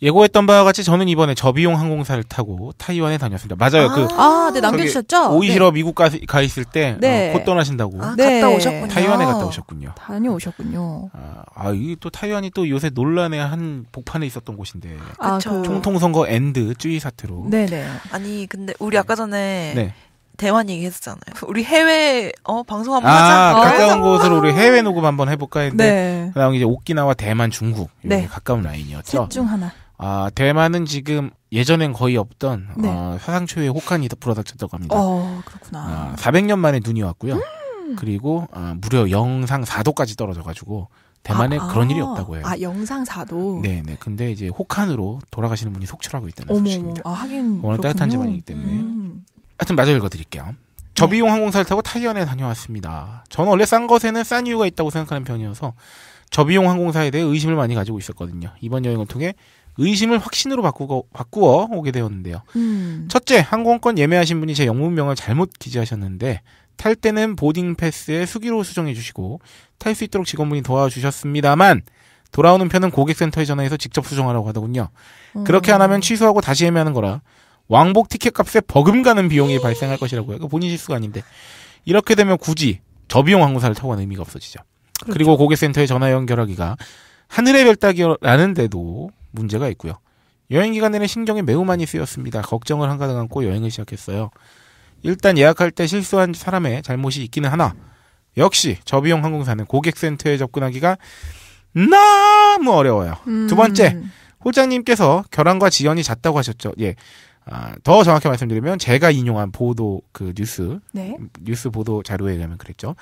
예고했던 바와 같이 저는 이번에 저비용 항공사를 타고 타이완에 다녔습니다. 맞아요. 아, 그 아, 네, 남겨주셨죠? 오이시러 네. 미국 가, 가 있을 때곧 어, 네. 어, 떠나신다고. 아, 네. 갔다 오셨군요. 타이완에 갔다 오셨군요. 다녀오셨군요. 아, 아 이게 또 타이완이 또 요새 논란의 한 복판에 있었던 곳인데. 아, 그... 총통 선거 엔드 쯔위 사태로. 네네. 네. 아니 근데 우리 아까 전에. 네. 대만 얘기했었잖아요. *laughs* 우리 해외 어 방송 한번 아, 하자. 어, 가까운 곳으로 우리 해외 녹음 한번 해볼까 했는데 네. 그다음 이제 오키나와 대만 중국 이렇게 네. 가까운 라인이었죠. 셋중 하나. 아, 대만은 지금 예전엔 거의 없던 네. 어, 사상 초유의 혹한이 불어닥쳤다고 합니다. 어, 그렇구나. 아, 400년 만에 눈이 왔고요. 음. 그리고 아, 무려 영상 4도까지 떨어져가지고 대만에 아, 그런 일이 없다고 해요. 아 영상 4도. 네네. 근데 이제 혹한으로 돌아가시는 분이 속출하고 있다는 어머, 소식입니다. 아 하긴. 워낙 따뜻한 집안이기 때문에. 음. 하여튼 마저 읽어드릴게요. 저비용 네. 항공사를 타고 타이완에 다녀왔습니다. 저는 원래 싼 것에는 싼 이유가 있다고 생각하는 편이어서 저비용 항공사에 대해 의심을 많이 가지고 있었거든요. 이번 여행을 통해 의심을 확신으로 바꾸고, 바꾸어 오게 되었는데요. 음. 첫째, 항공권 예매하신 분이 제 영문명을 잘못 기재하셨는데 탈 때는 보딩 패스에 수기로 수정해 주시고 탈 수 있도록 직원분이 도와주셨습니다만 돌아오는 편은 고객센터에 전화해서 직접 수정하라고 하더군요. 음. 그렇게 안 하면 취소하고 다시 예매하는 거라 왕복 티켓 값에 버금가는 비용이 발생할 것이라고요. 그 본인 실수가 아닌데 이렇게 되면 굳이 저비용 항공사를 타고 가는 의미가 없어지죠. 그렇죠. 그리고 고객센터에 전화 연결하기가 하늘의 별 따기라는데도 문제가 있고요. 여행 기간 내내 신경이 매우 많이 쓰였습니다. 걱정을 한가득 안고 여행을 시작했어요. 일단 예약할 때 실수한 사람의 잘못이 있기는 하나 역시 저비용 항공사는 고객센터에 접근하기가 너무 어려워요. 음. 두 번째 호장님께서 음. 결함과 지연이 잦다고 하셨죠. 예, 아, 더 정확히 말씀드리면 제가 인용한 보도 그 뉴스 네. 뉴스 보도 자료에 의하면 그랬죠.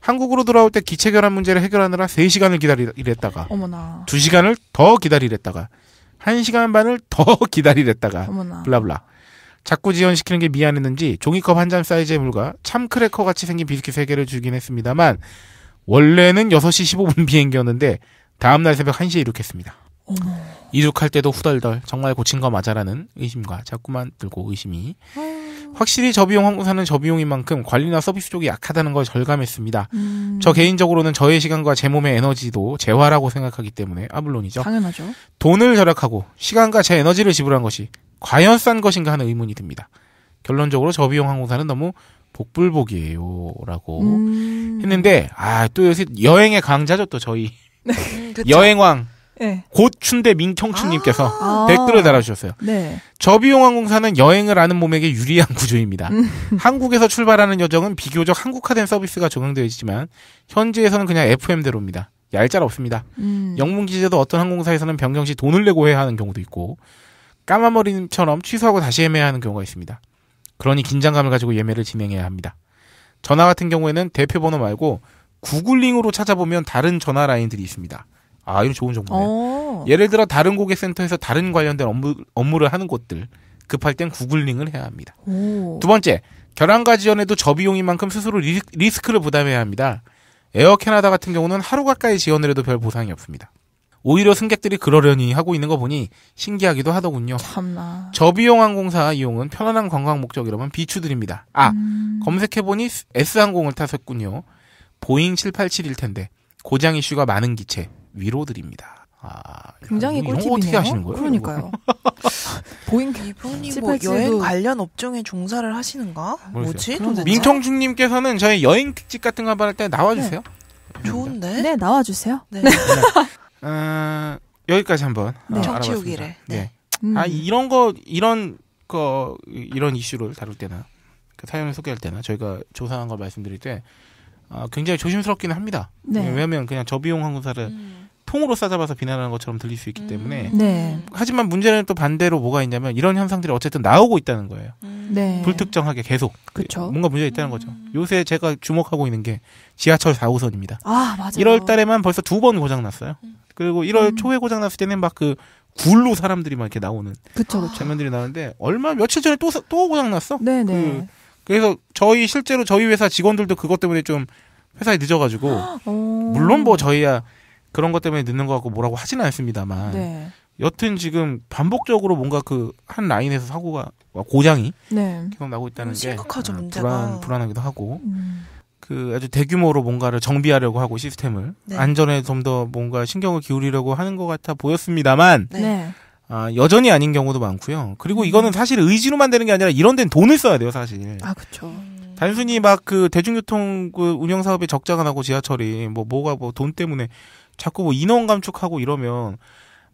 한국으로 돌아올 때 기체 결함 문제를 해결하느라 3시간을 기다리랬다가 어 2시간을 더 기다리랬다가 1시간 반을 더 *laughs* 기다리랬다가 어머나. 블라블라. 자꾸 지연시키는 게 미안했는지 종이컵 한 잔 사이즈의 물과 참크래커 같이 생긴 비스킷 세개를 주긴 했습니다만 원래는 6시 15분 *laughs* 비행기였는데 다음날 새벽 1시에 이륙했습니다. 어머. 이륙할 때도 후덜덜 정말 고친 거 맞아라는 의심과 자꾸만 들고 의심이 음. 확실히 저비용 항공사는 저비용인 만큼 관리나 서비스 쪽이 약하다는 걸 절감했습니다. 음. 저 개인적으로는 저의 시간과 제 몸의 에너지도 재화라고 생각하기 때문에 아 물론이죠. 당연하죠. 돈을 절약하고 시간과 제 에너지를 지불한 것이 과연 싼 것인가 하는 의문이 듭니다. 결론적으로 저비용 항공사는 너무 복불복이에요라고 음. 했는데 아 또 요새 여행의 강자죠 또 저희 네. *laughs* 여행왕 네. 곧춘대 민경춘님께서 아. 아~ 댓글을 달아주셨어요. 네. 저비용항공사는 여행을 아는 몸에게 유리한 구조입니다. 음. *laughs* 한국에서 출발하는 여정은 비교적 한국화된 서비스가 적용되어 있지만 현지에서는 그냥 FM대로입니다. 얄짤 없습니다. 음. 영문기재도 지 어떤 항공사에서는 변경 시 돈을 내고 해야 하는 경우도 있고 까마머리처럼 취소하고 다시 예매해야 하는 경우가 있습니다. 그러니 긴장감을 가지고 예매를 진행해야 합니다. 전화 같은 경우에는 대표 번호 말고 구글링으로 찾아보면 다른 전화 라인들이 있습니다. 아, 이거 좋은 정보네요. 오. 어. 예를 들어 다른 고객센터에서 다른 관련된 업무, 업무를 하는 곳들 급할 땐 구글링을 해야 합니다. 오. 두 번째, 결항과 지연에도 저비용인 만큼 스스로 리스, 크를 부담해야 합니다. 에어 캐나다 같은 경우는 하루 가까이 지연을 해도 별 보상이 없습니다. 오히려 승객들이 그러려니 하고 있는 거 보니 신기하기도 하더군요. 참나. 저비용 항공사 이용은 편안한 관광 목적이라면 비추드립니다. 아, 음. 검색해보니 S항공을 탔었군요. 보잉 787일 텐데 고장 이슈가 많은 기체. 위로드립니다. 아, 아 굉장히 꿀팁이네요. 어떻게 하시는 거예요? 그러니까요. *laughs* 보잉 이분이 뭐 여행 관련 업종에 종사를 하시는가? 뭐지? 민청중님께서는 저희 여행 특집 같은 거할때 나와주세요. 네. 좋은데? 네, 나와주세요. 네. 네. *laughs* 어, 여기까지 한번 네. 청취욕이래. 네. 네. 음. 아 이런 거 이런 거 이런 이슈를 다룰 때나 그 사연을 소개할 때나 저희가 조사한 걸 말씀드릴 때 어, 굉장히 조심스럽기는 합니다. 네. 왜냐하면 그냥 저비용 항공사를 음. 통으로 싸잡아서 비난하는 것처럼 들릴 수 있기 음. 때문에 음, 네. 하지만 문제는 또 반대로 뭐가 있냐면 이런 현상들이 어쨌든 나오고 있다는 거예요 음, 네. 불특정하게 계속 그쵸? 뭔가 문제가 있다는 거죠 음. 요새 제가 주목하고 있는 게 지하철 4호선입니다 아 맞아요 1월 달에만 벌써 두 번 고장 났어요 음. 그리고 1월 음. 초에 고장 났을 때는 막 그 굴로 사람들이 막 이렇게 나오는 그쵸, 그 장면들이 나오는데 얼마 며칠 전에 또 또 고장 났어 네네 네. 그, 그래서 저희 실제로 저희 회사 직원들도 그것 때문에 좀 회사에 늦어가지고 어. 물론 뭐 저희야 그런 것 때문에 늦는 것 같고 뭐라고 하지는 않습니다만 네. 여튼 지금 반복적으로 뭔가 그 한 라인에서 사고가 고장이 네. 계속 나고 있다는 게 심각하죠, 아, 불안 불안하기도 하고 음. 그 아주 대규모로 뭔가를 정비하려고 하고 시스템을 네. 안전에 좀 더 뭔가 신경을 기울이려고 하는 것 같아 보였습니다만 네. 네. 아, 여전히 아닌 경우도 많고요. 그리고 이거는 사실 의지로만 되는 게 아니라 이런 데는 돈을 써야 돼요, 사실. 아 그렇죠. 단순히 막 그 대중교통 그 운영 사업에 적자가 나고 지하철이 뭐 뭐가 뭐 돈 때문에 자꾸 뭐 인원 감축하고 이러면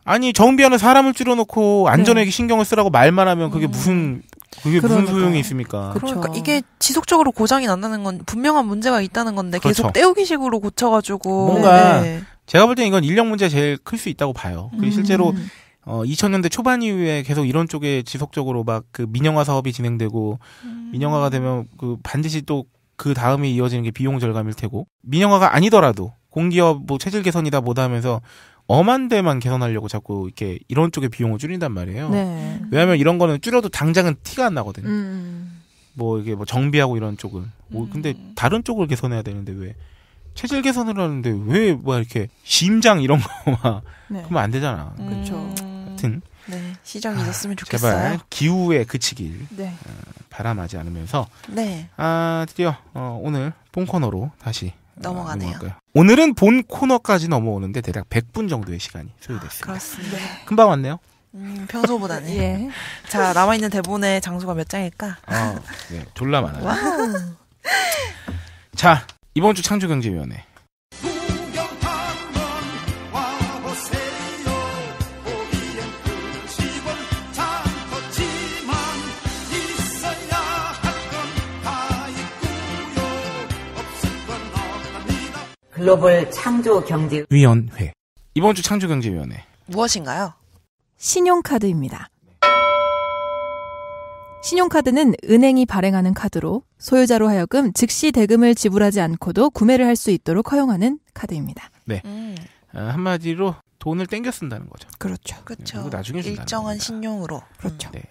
아니 정비하는 사람을 줄여놓고 안전에 네. 신경을 쓰라고 말만 하면 그게 음. 무슨 그게 그러니까. 무슨 소용이 있습니까? 그렇죠. 그러니까 이게 지속적으로 고장이 난다는 건 분명한 문제가 있다는 건데 그렇죠. 계속 때우기식으로 고쳐가지고 뭔가 네. 제가 볼 땐 이건 인력 문제 제일 클 수 있다고 봐요. 음. 그리 실제로 어 2000년대 초반 이후에 계속 이런 쪽에 지속적으로 막 그 민영화 사업이 진행되고 음. 민영화가 되면 그 반드시 또 그다음이 이어지는 게 비용 절감일 테고 민영화가 아니더라도 공기업 뭐 체질 개선이다 뭐다 하면서 엄한 데만 개선하려고 자꾸 이렇게 이런 쪽에 비용을 줄인단 말이에요. 네. 왜냐하면 이런 거는 줄여도 당장은 티가 안 나거든요. 음, 음. 뭐 이게 뭐 정비하고 이런 쪽은. 뭐 음. 근데 다른 쪽을 개선해야 되는데 왜 체질 개선을 하는데 왜 뭐 이렇게 심장 이런 거만 네. 그러면 안 되잖아. 음. 그렇죠. 하여튼 네, 시장이 있으면 아, 좋겠어요. 제발 기후에 그치길 네. 어, 바람하지 않으면서 네. 아 드디어 어, 오늘 본 코너로 다시 아, 넘어가네요. 아, 오늘은 본 코너까지 넘어오는데 대략 100분 정도의 시간이 소요됐습니다. 아, 그렇습니다. 네. 금방 왔네요. 음, 평소보다는. *laughs* 예. 자, 남아있는 대본의 장수가 몇 장일까? 아, 네, 졸라 많아요. *laughs* 자, 이번 주 창조경제위원회 글로벌 창조 경제 위원회 이번 주 창조 경제 위원회 무엇인가요? 신용카드입니다. 신용카드는 은행이 발행하는 카드로 소유자로 하여금 즉시 대금을 지불하지 않고도 구매를 할 수 있도록 허용하는 카드입니다. 네. 음. 어, 한마디로 돈을 땡겨 쓴다는 거죠. 그렇죠. 그렇죠. 나중에 일정한 겁니다. 신용으로. 그렇죠. 음. 네.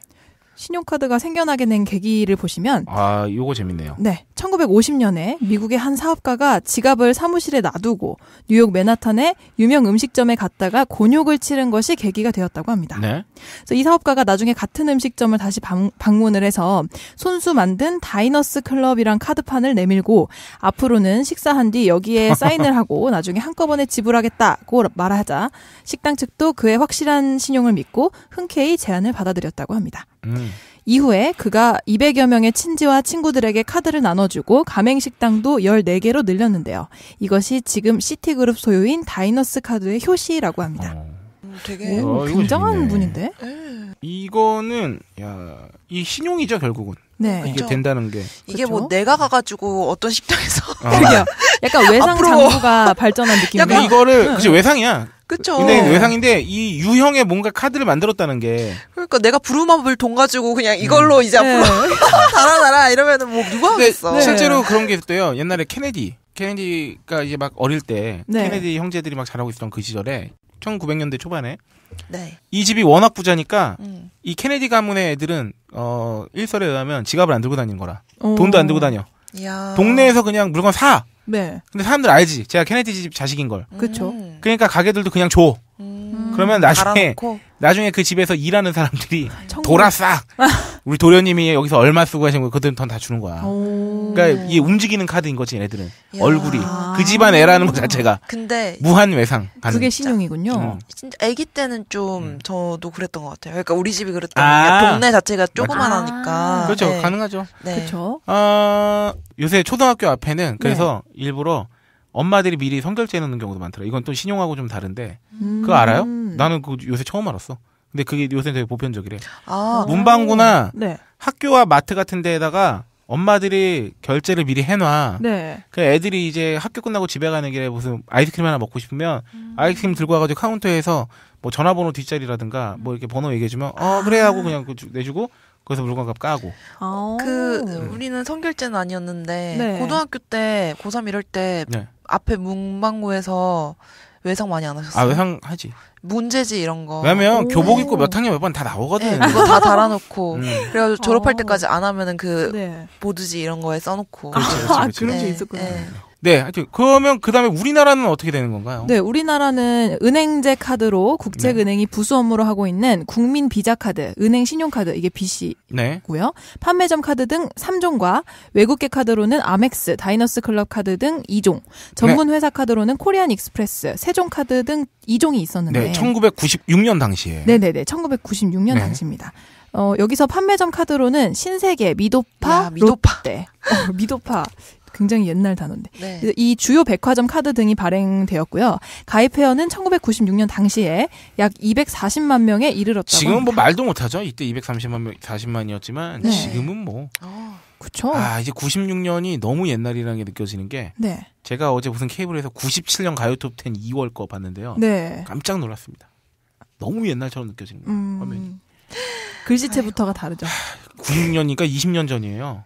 신용카드가 생겨나게 된 계기를 보시면 아, 요거 재밌네요. 네. 1950년에 미국의 한 사업가가 지갑을 사무실에 놔두고 뉴욕 맨하탄의 유명 음식점에 갔다가 곤욕을 치른 것이 계기가 되었다고 합니다. 네. 그래서 이 사업가가 나중에 같은 음식점을 다시 방, 방문을 해서 손수 만든 다이너스 클럽이란 카드판을 내밀고 앞으로는 식사한 뒤 여기에 *laughs* 사인을 하고 나중에 한꺼번에 지불하겠다고 말하자 식당 측도 그의 확실한 신용을 믿고 흔쾌히 제안을 받아들였다고 합니다. 음. 이후에 그가 200여 명의 친지와 친구들에게 카드를 나눠주고 가맹식당도 14개로 늘렸는데요. 이것이 지금 시티그룹 소유인 다이너스 카드의 효시라고 합니다. 어. 음, 되게 오, 어, 굉장한 분인데. 네. 이거는 야, 이 신용이죠 결국은. 네. 이게 그렇죠. 된다는 게. 이게 뭐 그렇죠? 뭐 내가 가가지고 어떤 식당에서. 아. 약간 외상 *laughs* 장부가 발전한 느낌이야. 이거를 그치 외상이야. 그쵸. 근데 외상인데 이 유형의 뭔가 카드를 만들었다는 게. 그러니까 내가 부루마블 돈 가지고 그냥 음. 이걸로 음. 이제 네. 앞으로 네. 달아 달아 이러면은 뭐 누가 하겠어. 네. 실제로 그런 게 있대요. 옛날에 케네디. 케네디가 이제 막 어릴 때 네. 케네디 형제들이 막자라고 있었던 그 시절에 1900년대 초반에 네. 이 집이 워낙 부자니까 음. 이 케네디 가문의 애들은 어 일설에 의하면 지갑을 안 들고 다니는 거라. 오. 돈도 안 들고 다녀. 이야. 동네에서 그냥 물건 사. 네. 근데 사람들 알지. 제가 케네디 집 자식인 걸. 그렇죠. 그러니까 가게들도 그냥 줘. 음. 그러면 나중에 달아놓고? 나중에 그 집에서 일하는 사람들이 청구... 아, 돌아 싹 *laughs* 아. 우리 도련님이 여기서 얼마 쓰고 하신 거 그들은 다 주는 거야. 오... 그러니까 이게 움직이는 카드인 거지 얘네들은 야... 얼굴이 그 집안 애라는 것 자체가 근데 무한 외상 가능. 그게 신용이군요. 응. 음. 진짜 아기 때는 좀 응. 음. 저도 그랬던 것 같아요. 그러니까 우리 집이 그랬던 아~ 게 그러니까 동네 자체가 조그만하니까 아~ 그렇죠 네. 가능하죠. 네. 그렇죠. 어, 요새 초등학교 앞에는 그래서 네. 일부러 엄마들이 미리 성결제 해놓는 경우도 많더라. 이건 또 신용하고 좀 다른데 음. 그거 알아요? 나는 그 요새 처음 알았어. 근데 그게 요새 되게 보편적이래. 아. 문방구나 네. 학교와 마트 같은 데에다가 엄마들이 결제를 미리 해놔. 네. 그 애들이 이제 학교 끝나고 집에 가는 길에 무슨 아이스크림 하나 먹고 싶으면 음. 아이스크림 들고 와가지고 카운터에서 뭐 전화번호 뒷자리라든가 뭐 이렇게 번호 얘기해주면 어 그래 하고 그냥 그 내주고 그래서 물건값 까고. 아, 그 우리는 성결제는 아니었는데 네. 고등학교 때 고3 이럴 때 네. 앞에 문방구에서 외상 많이 안 하셨어요? 아 외상 하지. 문제지 이런 거. 왜냐면 교복 입고 몇 학년 몇 번 다 나오거든. 네, 그거 다 달아놓고 음. 그래가지고 졸업할 어. 때까지 안 하면은 그 네. 보드지 이런 거에 써놓고. 그렇지, 그렇지, 그렇지. 아, 그렇죠. 그런 게 네, 있었구나. 네. 네, 하여튼 그러면 그다음에 우리나라는 어떻게 되는 건가요? 네, 우리나라는 은행제 카드로 국제은행이 네. 부수 업무를 하고 있는 국민 비자 카드, 은행 신용 카드 이게 BC고요. 네. 판매점 카드 등 3종과 외국계 카드로는 아멕스, 다이너스 클럽 카드 등 2종, 전문 네. 회사 카드로는 코리안 익스프레스, 세종 카드 등 2종이 있었는데 네, 1996년 당시에. 네, 네, 네. 1996년 네. 당시입니다. 어, 여기서 판매점 카드로는 신세계, 미도파, 야, 아, 미도파. 롯데, 어, 미도파 굉장히 옛날 단어인데. 네. 이 주요 백화점 카드 등이 발행되었고요. 가입 회원은 1996년 당시에 약 240만 명에 이르렀다고. 지금은 뭐 말도 못하죠. 이때 230만 명, 40만이었지만 네. 지금은 뭐. 어. 그쵸. 아, 이제 96년이 너무 옛날이라는 게 느껴지는 게. 네. 제가 어제 무슨 케이블에서 97년 가요톱 10 2월 거 봤는데요. 네. 깜짝 놀랐습니다. 너무 옛날처럼 느껴지는 거예요, 음... 화면이. 글씨체부터가 다르죠. 96년이니까 20년 전이에요.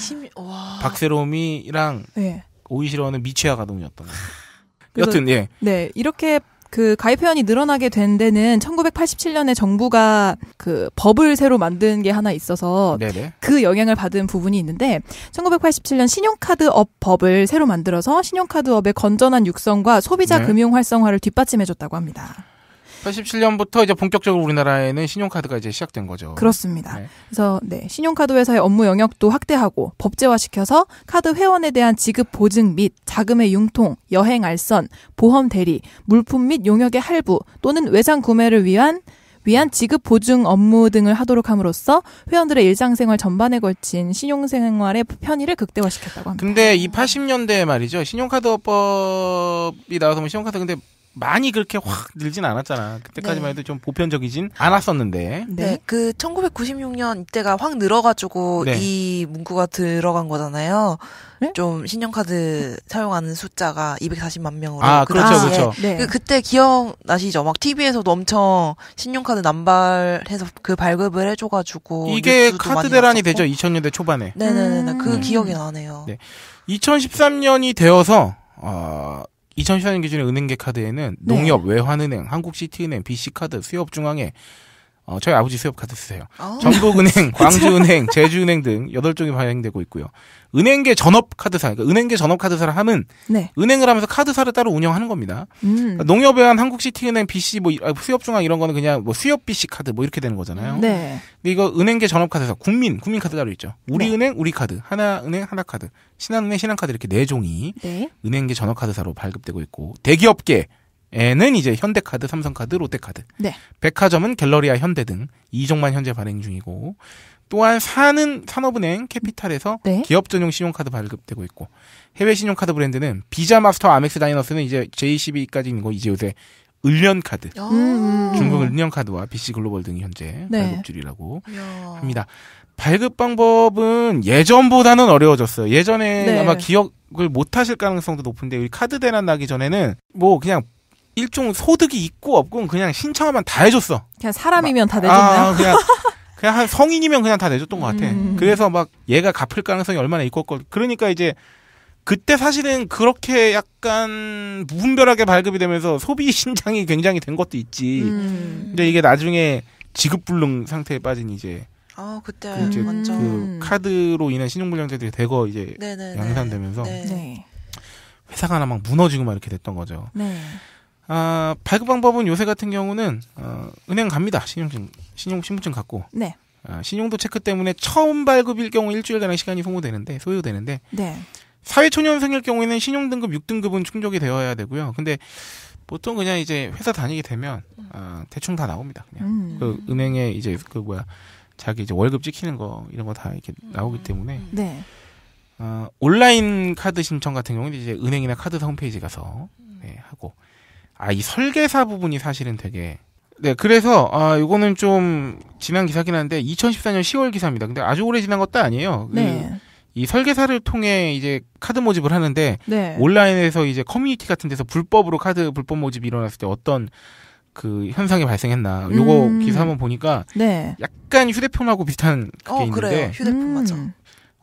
20... 와. 박세롬이랑 네. 오이시러는 미취아 가동이었던 거예요. *laughs* 여튼 예. 네 이렇게 그 가입 회원이 늘어나게 된 데는 1987년에 정부가 그 법을 새로 만든 게 하나 있어서 네네. 그 영향을 받은 부분이 있는데 1987년 신용카드업 법을 새로 만들어서 신용카드업의 건전한 육성과 소비자 네. 금융 활성화를 뒷받침해 줬다고 합니다. 87년부터 이제 본격적으로 우리나라에는 신용카드가 이제 시작된 거죠. 그렇습니다. 네. 그래서 네, 신용카드 회사의 업무 영역도 확대하고 법제화시켜서 카드 회원에 대한 지급 보증 및 자금의 융통, 여행 알선, 보험 대리, 물품 및 용역의 할부 또는 외상 구매를 위한 위한 지급 보증 업무 등을 하도록 함으로써 회원들의 일상생활 전반에 걸친 신용생활의 편의를 극대화시켰다고 합니다. 근데 이 80년대 말이죠. 신용카드법이 나와서 뭐 신용카드 근데 많이 그렇게 확 늘진 않았잖아. 그때까지만 네. 해도 좀 보편적이진 않았었는데. 네. 네. 그 1996년 이때가 확 늘어가지고 네. 이 문구가 들어간 거잖아요. 네? 좀 신용카드 사용하는 숫자가 240만 명으로. 아, 그렇죠 그렇죠. 아, 네. 그, 그때 기억나시죠? 막 TV에서도 엄청 신용카드 남발해서 그 발급을 해줘가지고. 이게 카드 대란이 되죠, 2000년대 초반에. 네네네. 그 음. 그 기억이 나네요. 네. 2013년이 되어서, 어, 2014년 기준의 은행계 카드에는 네. 농협, 네. 외환은행, 한국시티은행, BC카드, 수협중앙회, 어, 저희 아버지 수협 카드 쓰세요. 어? 전국은행, *laughs* 광주은행, 제주은행 등8 종이 발행되고 있고요. 은행계 전업 카드사, 그러니까 은행계 전업 카드사를 하은 네. 은행을 하면서 카드사를 따로 운영하는 겁니다. 음. 그러니까 농협에 한 한국시티은행 BC 뭐 아, 수협중앙 이런 거는 그냥 뭐 수협 BC 카드 뭐 이렇게 되는 거잖아요. 네. 근데 이거 은행계 전업 카드사, 국민 국민 카드 따로 있죠. 네. 우리은행 네. 우리 카드, 하나은행 하나 카드, 신한은행 신한 카드 이렇게 네 종이 네. 은행계 전업 카드사로 발급되고 있고 대기업계 에는 이제 현대카드, 삼성카드, 롯데카드. 네. 백화점은 갤러리아, 현대 등 2종만 현재 발행 중이고 또한 사는 산업은행 캐피탈에서 네? 기업 전용 신용카드 발급되고 있고 해외 신용카드 브랜드는 비자 마스터 아멕스 다이너스는 이제 JCB까지 있는 거 이제 요새 을련카드 음. 음. 중국 을련카드와 BC 글로벌 등이 현재 네. 발급줄이라고 합니다. 발급 방법은 예전보다는 어려워졌어요. 예전에 네. 아마 기억을 못 하실 가능성도 높은데 우리 카드 대란 나기 전에는 뭐 그냥 일종 소득이 있고 없고 그냥 신청하면 다 해줬어. 그냥 사람이면 막, 다내줬나 아, 그냥 그냥 한 성인이면 그냥 다 내줬던 것 같아. 음. 그래서 막 얘가 갚을 가능성이 얼마나 있고 없고 그러니까 이제 그때 사실은 그렇게 약간 무분별하게 발급이 되면서 소비 신장이 굉장히 된 것도 있지. 음. 근데 이게 나중에 지급불능 상태에 빠진 이제 아 그때 그 이제 완전 그 카드로 인한 신용불량자들이 대거 이제 네네네. 양산되면서 네. 네. 회사가 하나 막 무너지고 막 이렇게 됐던 거죠. 네. 아, 발급 방법은 요새 같은 경우는 어, 은행 갑니다. 신용증, 신용 신분증 갖고. 네. 아, 신용도 체크 때문에 처음 발급일 경우 일주일간의 시간이 소모되는데 소요되는데. 네. 사회초년생일 경우에는 신용등급 6등급은 충족이 되어야 되고요. 근데 보통 그냥 이제 회사 다니게 되면 어, 대충 다 나옵니다. 그냥 음. 그 은행에 이제 그 뭐야 자기 이제 월급 찍히는 거 이런 거 다 이렇게 나오기 음. 때문에 네. 어, 온라인 카드 신청 같은 경우는 이제 은행이나 카드 사 홈페이지 가서 음. 네, 하고 아, 이 설계사 부분이 사실은 되게 네, 그래서 아, 요거는 좀 지난 기사긴 한데 2014년 10월 기사입니다. 근데 아주 오래 지난 것도 아니에요. 그 네. 이 설계사를 통해 이제 카드 모집을 하는데 네. 온라인에서 이제 커뮤니티 같은 데서 불법으로 카드 불법 모집이 일어났을 때 어떤 그 현상이 발생했나 요거 음. 기사 한번 보니까 네. 약간 휴대폰하고 비슷한 그게 어, 있는데 그래요. 휴대폰 음. 맞아.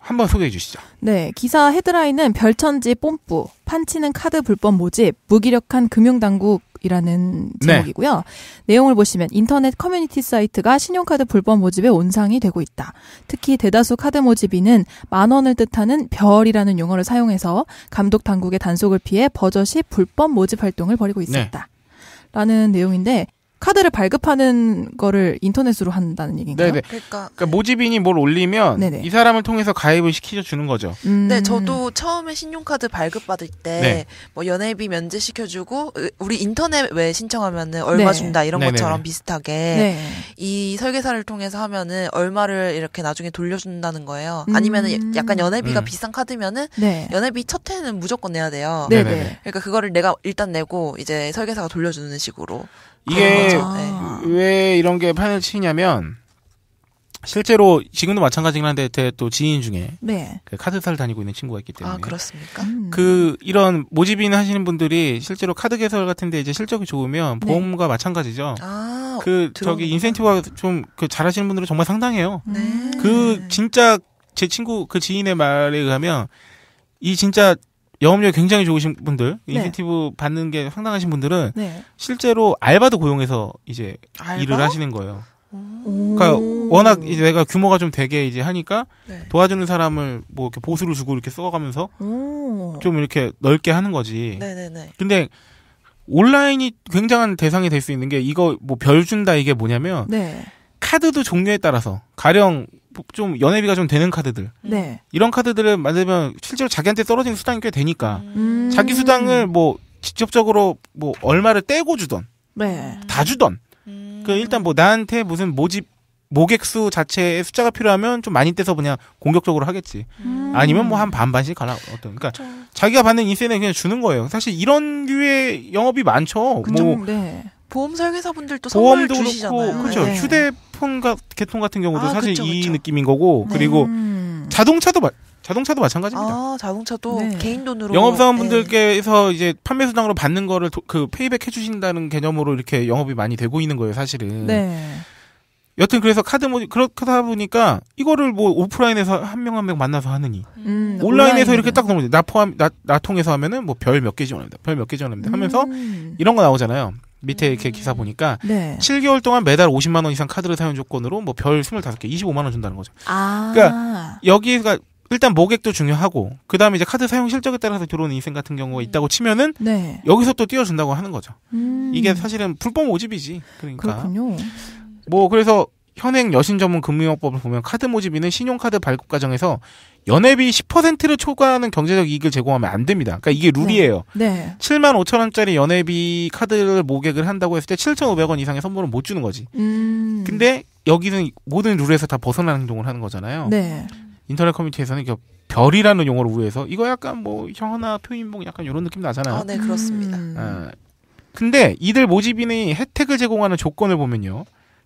한번 소개해 주시죠. 네, 기사 헤드라인은 별천지 뽐뿌, 판치는 카드 불법 모집, 무기력한 금융당국 이라는 네. 제목이고요. 네. 내용을 보시면 인터넷 커뮤니티 사이트가 신용카드 불법 모집의 온상이 되고 있다. 특히 대다수 카드 모집인은 만 원을 뜻하는 별이라는 용어를 사용해서 감독 당국의 단속을 피해 버젓이 불법 모집 활동을 벌이고 네. 있었다. 네. 라는 내용인데 카드를 발급하는 거를 인터넷으로 한다는 얘기인가요? 네네. 그러니까, 그러니까 모집인이 뭘 올리면 네네. 이 사람을 통해서 가입을 시켜 주는 거죠. 음. 네, 저도 처음에 신용카드 발급받을 때뭐 네. 연회비 면제 시켜주고 우리 인터넷 왜 신청하면은 얼마 네. 준다 이런 네네 것처럼 비슷하게 네. 이 설계사를 통해서 하면은 얼마를 이렇게 나중에 돌려준다는 거예요. 음. 아니면은 예, 약간 연회비가 음. 비싼 카드면은 네. 연회비 첫 해는 무조건 내야 돼요. 네네. 그러니까 그거를 내가 일단 내고 이제 설계사가 돌려주는 식으로. 이게 아. 네. 왜 이런 게 판을 치냐면 실제로 지금도 마찬가지긴 한데 또 지인 중에 네. 그 카드사를 다니고 있는 친구가 있기 때문에 아 그렇습니까? 그 음. 그 이런 모집인 하시는 분들이 실제로 카드 개설 같은데 이제 실적이 좋으면 네. 보험과 마찬가지죠. 아, 어, 그 저기 인센티브가 좀그 잘하시는 분들은 정말 상당해요. 네. 그 진짜 제 친구 그 지인의 말에 의하면 이 진짜 영업력 굉장히 좋으신 분들, 네. 인센티브 받는 게 상당하신 분들은 네. 실제로 알바도 고용해서 이제 알바? 일을 하시는 거예요. 그러니까 워낙 이제 내가 규모가 좀 되게 이제 하니까 네. 도와주는 사람을 뭐 이렇게 보수를 주고 이렇게 써가면서 오. 좀 이렇게 넓게 하는 거지. 네네네. 근데 온라인이 굉장한 대상이 될 수 있는 게 이거 뭐 별 준다 이게 뭐냐면 네. 카드도 종류에 따라서 가령 좀 연회비가 좀 되는 카드들 네. 네. 이런 카드들을 만들면 실제로 자기한테 떨어진 수당이 꽤 되니까 음. 음. 자기 수당을 뭐 직접적으로 뭐 얼마를 떼고 주던 네. 다 주던 음. 그 일단 뭐 나한테 무슨 모집 모객수 자체의 숫자가 필요하면 좀 많이 떼서 그냥 공격적으로 하겠지. 음. 아니면 뭐 한 반반씩 갈라 어떤 그러니까 그 자기가 받는 인센을 그냥 주는 거예요. 사실 이런 류의 영업이 많죠. 그쵸, 뭐 네. 보험 설계사분들도 선물 주시잖아요. 그렇죠. 네. 휴대 휴대폰 가, 개통 같은 경우도 아, 사실 그쵸, 이 그쵸. 느낌인 거고 네. 그리고 음. 자동차도 마, 자동차도 마찬가지입니다. 아, 자동차도 네. 개인 돈으로 영업사원분들께서 네. 이제 판매 수당으로 받는 거를 도, 그 페이백 해주신다는 개념으로 이렇게 영업이 많이 되고 있는 거예요, 사실은. 네. 여튼 그래서 카드 모 그렇다 보니까 이거를 뭐 오프라인에서 한 명 한명 한명 만나서 하느니 음, 온라인에서 온라인은. 이렇게 딱 넘어져 나 포함 나, 나 통해서 하면은 뭐 별 몇 개 지원합니다 별 몇 개 지원합니다 하면서 음. 이런 거 나오잖아요 밑에 이렇게 기사 보니까 네. 7개월 동안 매달 50만 원 이상 카드를 사용 조건으로 뭐 별 25개 25만 원 준다는 거죠. 아. 그러니까 여기가 일단 모객도 중요하고 그다음에 이제 카드 사용 실적에 따라서 들어오는 인생 같은 경우가 있다고 치면은 네. 여기서 또 띄워준다고 하는 거죠. 음. 이게 사실은 불법 모집이지. 그러니까. 그렇군요. 뭐 그래서 현행 여신 전문 금융업법을 보면 카드 모집인은 신용카드 발급 과정에서 연회비 10%를 초과하는 경제적 이익을 제공하면 안 됩니다. 그러니까 이게 룰이에요. 네. 네. 7만 5천 원짜리 연회비 카드를 모객을 한다고 했을 때 7,500원 이상의 선물을 못 주는 거지. 음. 근데 여기는 모든 룰에서 다 벗어나는 행동을 하는 거잖아요. 네. 인터넷 커뮤니티에서는 그 별이라는 용어를 우회해서 이거 약간 뭐 형아나 표인봉 약간 이런 느낌 나잖아요. 아, 네, 그렇습니다. 음. 아, 근데 이들 모집인의 혜택을 제공하는 조건을 보면요.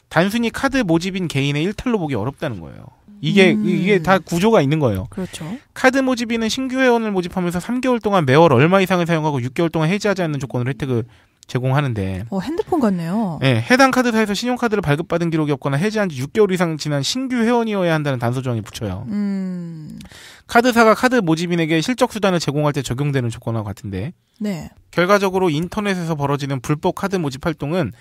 단순히 카드 모집인 개인의 일탈로 보기 어렵다는 거예요. 이게 음. 이게 다 구조가 있는 거예요. 그렇죠. 카드 모집인은 신규 회원을 모집하면서 3개월 동안 매월 얼마 이상을 사용하고 6개월 동안 해지하지 않는 조건으로 혜택을 제공하는데 어, 핸드폰 같네요. 네, 해당 카드사에서 신용카드를 발급받은 기록이 없거나 해지한 지 6개월 이상 지난 신규 회원이어야 한다는 단서 조항이 붙여요. 음. 카드사가 카드 모집인에게 실적 수단을 제공할 때 적용되는 조건과 같은데. 네. 결과적으로 인터넷에서 벌어지는 불법 카드 모집 활동은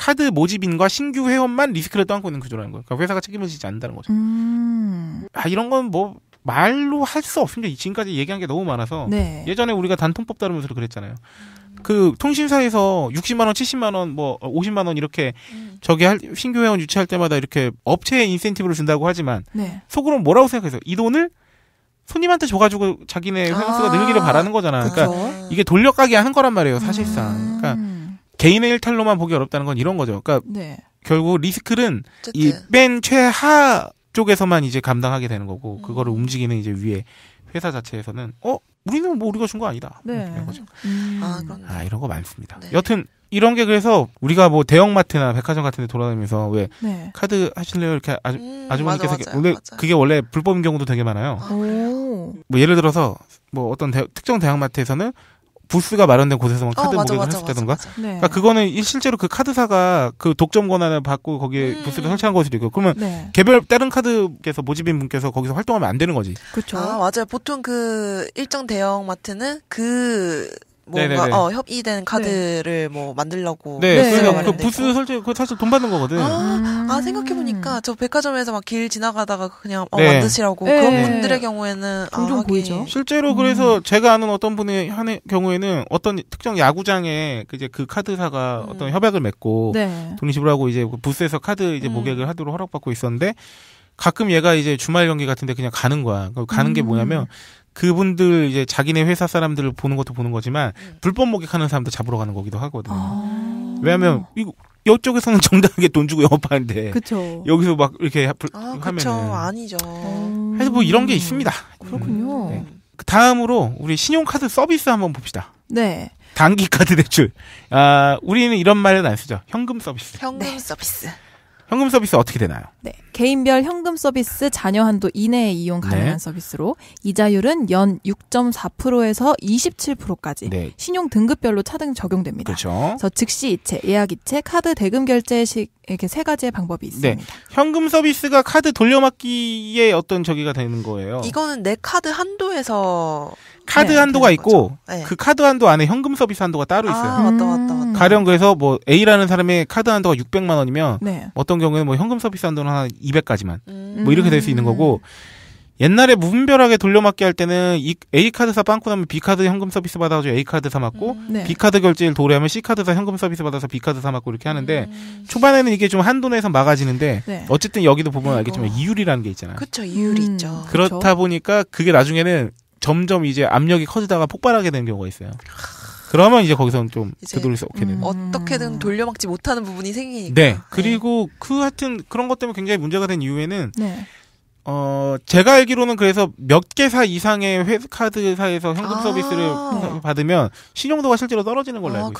카드 모집인과 신규 회원만 리스크를 떠안고 있는 구조라는 거예요. 그러니까 회사가 책임을 지지 않는다는 거죠. 음... 아 이런 건 뭐 말로 할 수 없습니다. 지금까지 얘기한 게 너무 많아서 네. 예전에 우리가 단통법 다루면서도 그랬잖아요. 그 통신사에서 60만 원, 70만 원, 뭐 50만 원 이렇게 음. 저기 할, 신규 회원 유치할 때마다 이렇게 업체에 인센티브를 준다고 하지만 네. 속으로 는 뭐라고 생각해서 이 돈을 손님한테 줘가지고 자기네 회원수가 아~ 늘기를 바라는 거잖아. 그러니까 그쵸? 그러니까 이게 돌려가기 한 거란 말이에요, 사실상. 음. 그러니까 개인의 일탈로만 보기 어렵다는 건 이런 거죠. 그러니까 네. 결국 리스크는 이맨 최하 쪽에서만 이제 감당하게 되는 거고 음. 그거를 움직이는 이제 위에 회사 자체에서는 어 우리는 뭐 우리가 준 거 아니다 네. 이런 거죠. 음. 아, 아, 이런 거 많습니다. 네. 여튼 이런 게 그래서 우리가 뭐 대형마트나 백화점 같은 데 돌아다니면서 왜 네. 카드 하실래요 이렇게 아주, 음, 아주머니께서 맞아, 맞아, 원래 맞아. 그게 원래 불법인 경우도 되게 많아요. 아, 뭐 예를 들어서 뭐 어떤 대, 특정 대형마트에서는 부스가 마련된 곳에서만 어, 카드 어, 모기 할수 있다던가 네. 그러니까 그거는 실제로 그 카드사가 그 독점 권한을 받고 거기에 음. 부스를 설치한 것으로 있고 그러면 네. 개별 다른 카드께서 모집인 분께서 거기서 활동하면 안 되는 거지. 그렇죠. 아, 맞아요. 보통 그 일정 대형 마트는 그 뭔가 어, 협의된 네. 카드를 뭐 만들려고 네, 네. 그래서 그러니까 그 부스 설치 그 사실 돈 받는 거거든. 아, 아 음. 아 생각해 보니까 저 백화점에서 막 길 지나가다가 그냥 어, 네. 만드시라고 네. 그런 분들의 경우에는 아, 종종 아, 보이죠. 실제로 음. 그래서 제가 아는 어떤 분의 한 경우에는 어떤 특정 야구장에 그 이제 그 카드사가 음. 어떤 협약을 맺고 네. 돈이 지불하고 이제 그 부스에서 카드 이제 모객을 음. 하도록 허락받고 있었는데 가끔 얘가 이제 주말 경기 같은데 그냥 가는 거야. 가는 게 음. 뭐냐면 그분들 이제 자기네 회사 사람들을 보는 것도 보는 거지만 네. 불법 목격하는 사람도 잡으러 가는 거기도 하거든요. 아~ 왜냐하면 이거 이쪽에서는 *laughs* 정당하게 돈 주고 영업하는데 그쵸. 여기서 막 이렇게 불, 아, 하면은 아니죠. 그래서 음. 뭐 이런 게 있습니다. 그렇군요. 음, 네. 그 다음으로 우리 신용카드 서비스 한번 봅시다. 네. 단기 카드 대출. 아, 우리는 이런 말은 안 쓰죠. 현금 서비스. 현금 네. 서비스. 현금 서비스 어떻게 되나요? 네. 개인별 현금 서비스 잔여 한도 이내에 이용 가능한 네. 서비스로 이자율은 연 6.4%에서 27%까지 네. 신용 등급별로 차등 적용됩니다. 그렇죠. 그래서 즉시 이체, 예약 이체, 카드 대금 결제식 이렇게 세 가지의 방법이 네. 있습니다. 네. 현금 서비스가 카드 돌려막기의 어떤 저기가 되는 거예요. 이거는 내 카드 한도에서 카드 네, 한도가 있고 네. 그 카드 한도 안에 현금 서비스 한도가 따로 아, 있어요. 아, 맞다, 맞다, 맞다. 가령 그래서 뭐 A라는 사람의 카드 한도가 600만 원이면 네. 어떤 경우에는 뭐 현금 서비스 한도는 한 200까지만 뭐 음. 뭐 이렇게 될 수 있는 거고 옛날에 무분별하게 돌려막기 할 때는 이 A 카드사 빵꾸 나면 B 카드 현금 서비스 받아가지고 A 카드사 맞고 음. 네. B 카드 결제일 도래하면 C 카드사 현금 서비스 받아서 B 카드사 맞고 이렇게 하는데 음. 초반에는 이게 좀 한도 내에서 막아지는데 네. 어쨌든 여기도 보면 알겠지만 이율이라는 게 있잖아요. 그렇죠, 이율이 음. 있죠. 그렇다 그쵸? 보니까 그게 나중에는 점점 이제 압력이 커지다가 폭발하게 되는 경우가 있어요. 그러면 이제 거기서는 좀이 되돌릴 수 없게 되는. 음. 어떻게든 음. 돌려막지 못하는 부분이 생기니까. 네. 네. 그리고 네. 그 하여튼 그런 것 때문에 굉장히 문제가 된 이유에는 네. 어, 제가 알기로는 그래서 몇 개사 이상의 회수 카드사에서 현금 아~ 서비스를 받으면 신용도가 실제로 떨어지는 걸로 아, 알고 있어요.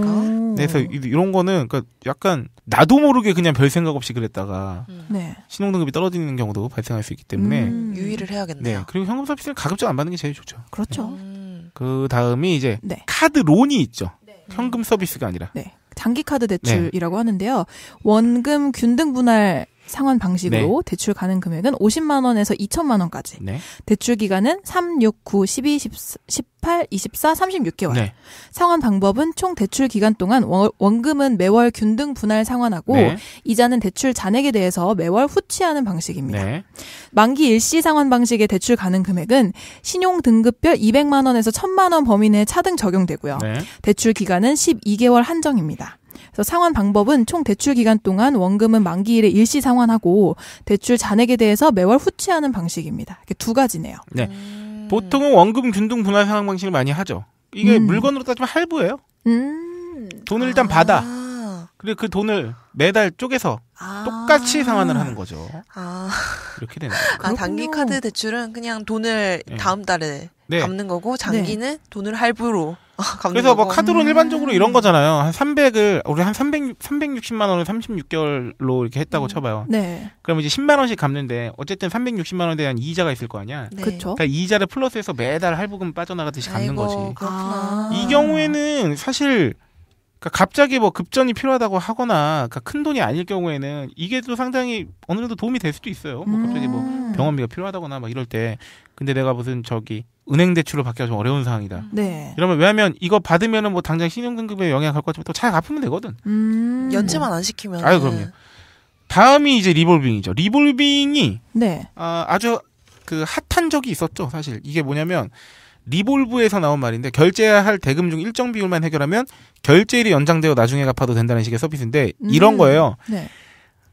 그렇습니까? 그래서 이런 거는 그러니까 약간 나도 모르게 그냥 별 생각 없이 그랬다가 음. 네. 신용등급이 떨어지는 경우도 발생할 수 있기 때문에 음. 유의를 해야겠네요. 네. 그리고 현금 서비스를 가급적 안 받는 게 제일 좋죠. 그렇죠. 네. 음. 그 다음이 이제 네. 카드론이 있죠. 네. 현금 서비스가 아니라. 네. 장기 카드 대출이라고 네. 하는데요. 원금 균등 분할 상환 방식으로 네. 대출 가능 금액은 50만 원에서 2천만 원까지. 네. 대출 기간은 3, 6, 9, 12, 18, 24, 36개월. 네. 상환 방법은 총 대출 기간 동안 원, 금은 매월 균등 분할 상환하고 네. 이자는 대출 잔액에 대해서 매월 후취하는 방식입니다. 네. 만기 일시 상환 방식의 대출 가능 금액은 신용 등급별 200만 원에서 1천만 원 범위 내 차등 적용되고요. 네. 대출 기간은 12개월 한정입니다. 그래서 상환 방법은 총 대출 기간 동안 원금은 만기일에 일시 상환하고 대출 잔액에 대해서 매월 후취하는 방식입니다. 이렇게 두 가지네요. 네. 음. 보통은 원금 균등 분할 상환 방식을 많이 하죠. 이게 음. 물건으로 따지면 할부예요. 음. 돈을 일단 아. 받아. 그리고 그 돈을 매달 쪼개서 아. 똑같이 상환을 하는 거죠. 아. 이렇게 되는 거예 아, 단기 카드 대출은 그냥 돈을 네. 다음 달에 네. 갚는 거고 장기는 네. 돈을 할부로 어, 그래서 뭐 카드론 음. 일반적으로 이런 거잖아요. 한 300을 우리 한 300, 360만 원을 36개월로 이렇게 했다고 음. 쳐봐요. 네. 그럼 이제 10만 원씩 갚는데 어쨌든 360만 원에 대한 이자가 있을 거 아니야. 네. 그렇 그러니까 이자를 플러스해서 매달 할부금 빠져나가듯이 갚는 아이고, 거지. 어, 그렇구나. 아. 이 경우에는 사실 그러니까 갑자기 뭐 급전이 필요하다고 하거나 그러니까 큰 돈이 아닐 경우에는 이게 또 상당히 어느 정도 도움이 될 수도 있어요. 뭐 갑자기 뭐 음. 병원비가 필요하다거나 막 이럴 때 근데 내가 무슨 저기 은행 대출을 받기가 좀 어려운 상황이다. 네. 이러면 왜냐하면 이거 받으면은 뭐 당장 신용등급에 영향 할것 같지만 또 잘 갚으면 되거든. 음. 연체만 안 시키면. 아유 그럼요. 네. 다음이 이제 리볼빙이죠. 리볼빙이 네. 아, 아주 그 핫한 적이 있었죠. 사실 이게 뭐냐면 리볼브에서 나온 말인데 결제할 대금 중 일정 비율만 해결하면 결제일이 연장되어 나중에 갚아도 된다는 식의 서비스인데 음. 이런 거예요. 네.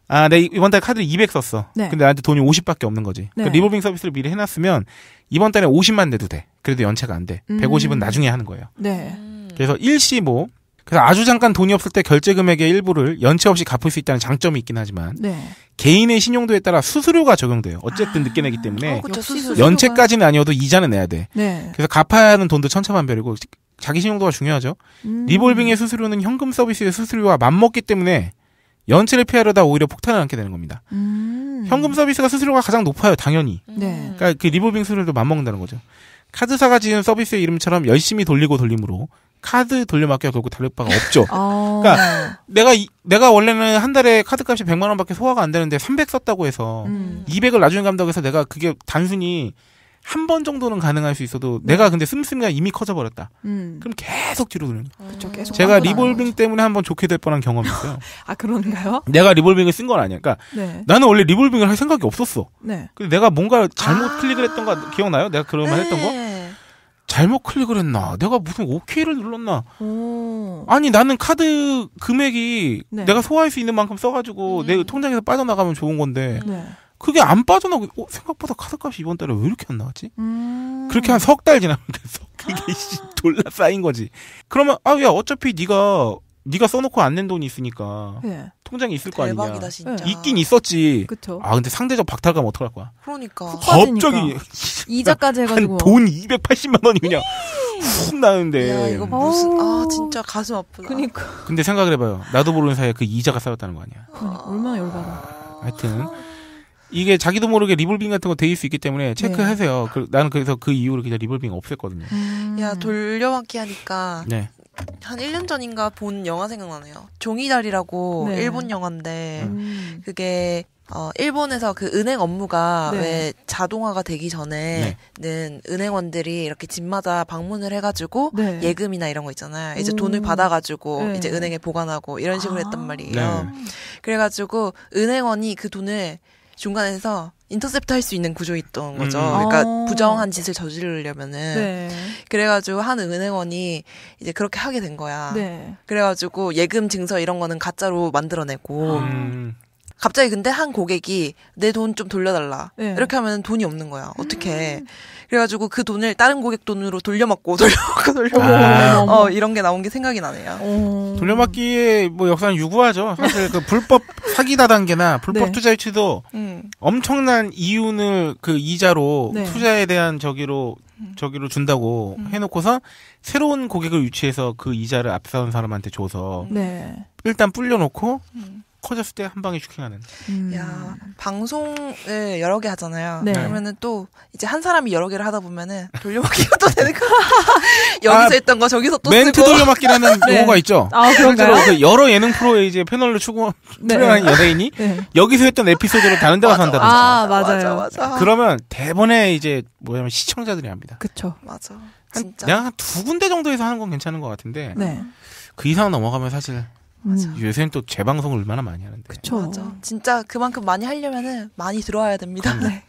아, 내 네, 이번 달 카드를 200 썼어. 네. 근데 나한테 돈이 50밖에 없는 거지. 그러니까 네. 그러니까 리볼빙 서비스를 미리 해놨으면 이번 달에 50만 내도 돼. 그래도 연체가 안 돼. 음. 150은 나중에 하는 거예요. 네. 음. 그래서 일시 뭐 그래서 아주 잠깐 돈이 없을 때 결제 금액의 일부를 연체 없이 갚을 수 있다는 장점이 있긴 하지만 네. 개인의 신용도에 따라 수수료가 적용돼요. 어쨌든 아, 늦게 내기 때문에 어, 그렇죠. 연체까지는 아니어도 이자는 내야 돼. 네. 그래서 갚아야 하는 돈도 천차만별이고 자기 신용도가 중요하죠. 음. 리볼빙의 수수료는 현금 서비스의 수수료와 맞먹기 때문에 연체를 피하려다 오히려 폭탄을 안게 되는 겁니다. 음. 현금 서비스가 수수료가 가장 높아요, 당연히. 네. 네. 그러니까 그 리볼빙 수수료도 맞먹는다는 거죠. 카드사가 지은 서비스의 이름처럼 열심히 돌리고 돌림으로 카드 돌려막기가 결국 다 바가 없죠. *laughs* 어... 그러니까 네. 내가 이, 내가 원래는 한 달에 카드값이 100만 원밖에 소화가 안 되는데 300 썼다고 해서 음. 200을 나중에 감당 해서 내가 그게 단순히 한 번 정도는 가능할 수 있어도 음. 내가 근데 씀씀이가 이미 커져버렸다. 음. 그럼 계속 뒤로 드는 거예요. 제가 리볼빙 때문에 한 번 좋게 될 뻔한 경험이 있어요. *laughs* 아 그런가요? 내가 리볼빙을 쓴 건 아니야. 그러니까 네. 나는 원래 리볼빙을 할 생각이 없었어. 네. 근데 내가 뭔가 잘못 아~ 클릭을 했던 거 기억나요? 내가 그런 말 네. 했던 거? 잘못 클릭을 했나? 내가 무슨 OK를 눌렀나? 오. 아니 나는 카드 금액이 네. 내가 소화할 수 있는 만큼 써가지고 음. 내 통장에서 빠져나가면 좋은 건데 네. 그게 안 빠져나고 어, 생각보다 카드값이 이번 달에 왜 이렇게 안 나왔지? 음. 그렇게 한 석 달 지나면 서 *laughs* 그게 아. 돌라 쌓인 거지. 그러면 아야 어차피 네가 네가 써놓고 안 낸 돈이 있으니까 네. 통장이 있을 거 아니냐. 대박이다 진짜. 네. 있긴 있었지. 그쵸. 아 근데 상대적 박탈감 어떡할 거야. 그러니까. 갑자기 이자까지 해가지고. 한돈 280만 원이 그냥 훅 나는데. 야 이거 무슨 아 진짜 가슴 아프다. 그니까. 근데 생각을 해봐요. 나도 모르는 사이에 그 이자가 쌓였다는 거 아니야. 그러니까 얼마나 열받아. 하여튼. 이게 자기도 모르게 리볼빙 같은 거돼일수 있기 때문에 체크하세요. 네. 그, 나는 그래서 그 이후로 그냥 리볼빙 없앴거든요. 음. 야 돌려막기 하니까 네. 한 1년 전인가 본 영화 생각나네요. 종이달이라고 네. 일본 영화인데 음. 그게 어, 일본에서 그 은행 업무가 네. 왜 자동화가 되기 전에는 네. 은행원들이 이렇게 집마다 방문을 해가지고 네. 예금이나 이런 거 있잖아요. 이제 오. 돈을 받아가지고 네. 이제 은행에 보관하고 이런 식으로 아. 했단 말이에요. 네. 그래가지고 은행원이 그 돈을 중간에서 인터셉트 할 수 있는 구조 있던 음, 거죠. 음. 그러니까 어. 부정한 짓을 저지르려면은 네. 그래가지고 한 은행원이 이제 그렇게 하게 된 거야. 네. 그래가지고 예금 증서 이런 거는 가짜로 만들어내고 음. 갑자기 근데 한 고객이 내 돈 좀 돌려달라 네. 이렇게 하면 돈이 없는 거야 어떻게 음. 그래가지고 그 돈을 다른 고객 돈으로 돌려먹고 *laughs* 돌려먹고 돌려먹고 아. 어, 이런 게 나온 게 생각이 나네요 어. 돌려막기의 뭐 역사는 유구하죠 사실 그 불법 *laughs* 사기다 단계나 불법 네. 투자 일치도 음. 엄청난 이윤을 그 이자로 네. 투자에 대한 저기로 음. 저기로 준다고 음. 해놓고서 새로운 고객을 유치해서 그 이자를 앞서는 사람한테 줘서 음. 네. 일단 불려놓고 음. 커졌을 때 한 방에 슈킹하는. 음. 야 방송을 여러 개 하잖아요. 네. 그러면은 또 이제 한 사람이 여러 개를 하다 보면은 돌려막기가 또 되는 거. *laughs* 여기서 아, 했던 거 저기서 또 멘트 쓰고. 돌려막기라는 *laughs* 네. 용어가 있죠. 아 그런가요? 그 여러 예능 프로에 이제 패널로 추구 네. 출연한 네. 연예인이 네. 여기서 했던 에피소드를 다른 데 가서 한다든지. 아 맞아요. 맞아, 맞아. 그러면 대본에 이제 뭐냐면 시청자들이 합니다. 그쵸. 맞아. 진짜. 그냥 한두 군데 정도에서 하는 건 괜찮은 것 같은데. 네. 그 이상 넘어가면 사실 음. 요새는 또 재방송을 얼마나 많이 하는데. 그쵸. 맞아. 진짜 그만큼 많이 하려면은 많이 들어와야 됩니다. 네.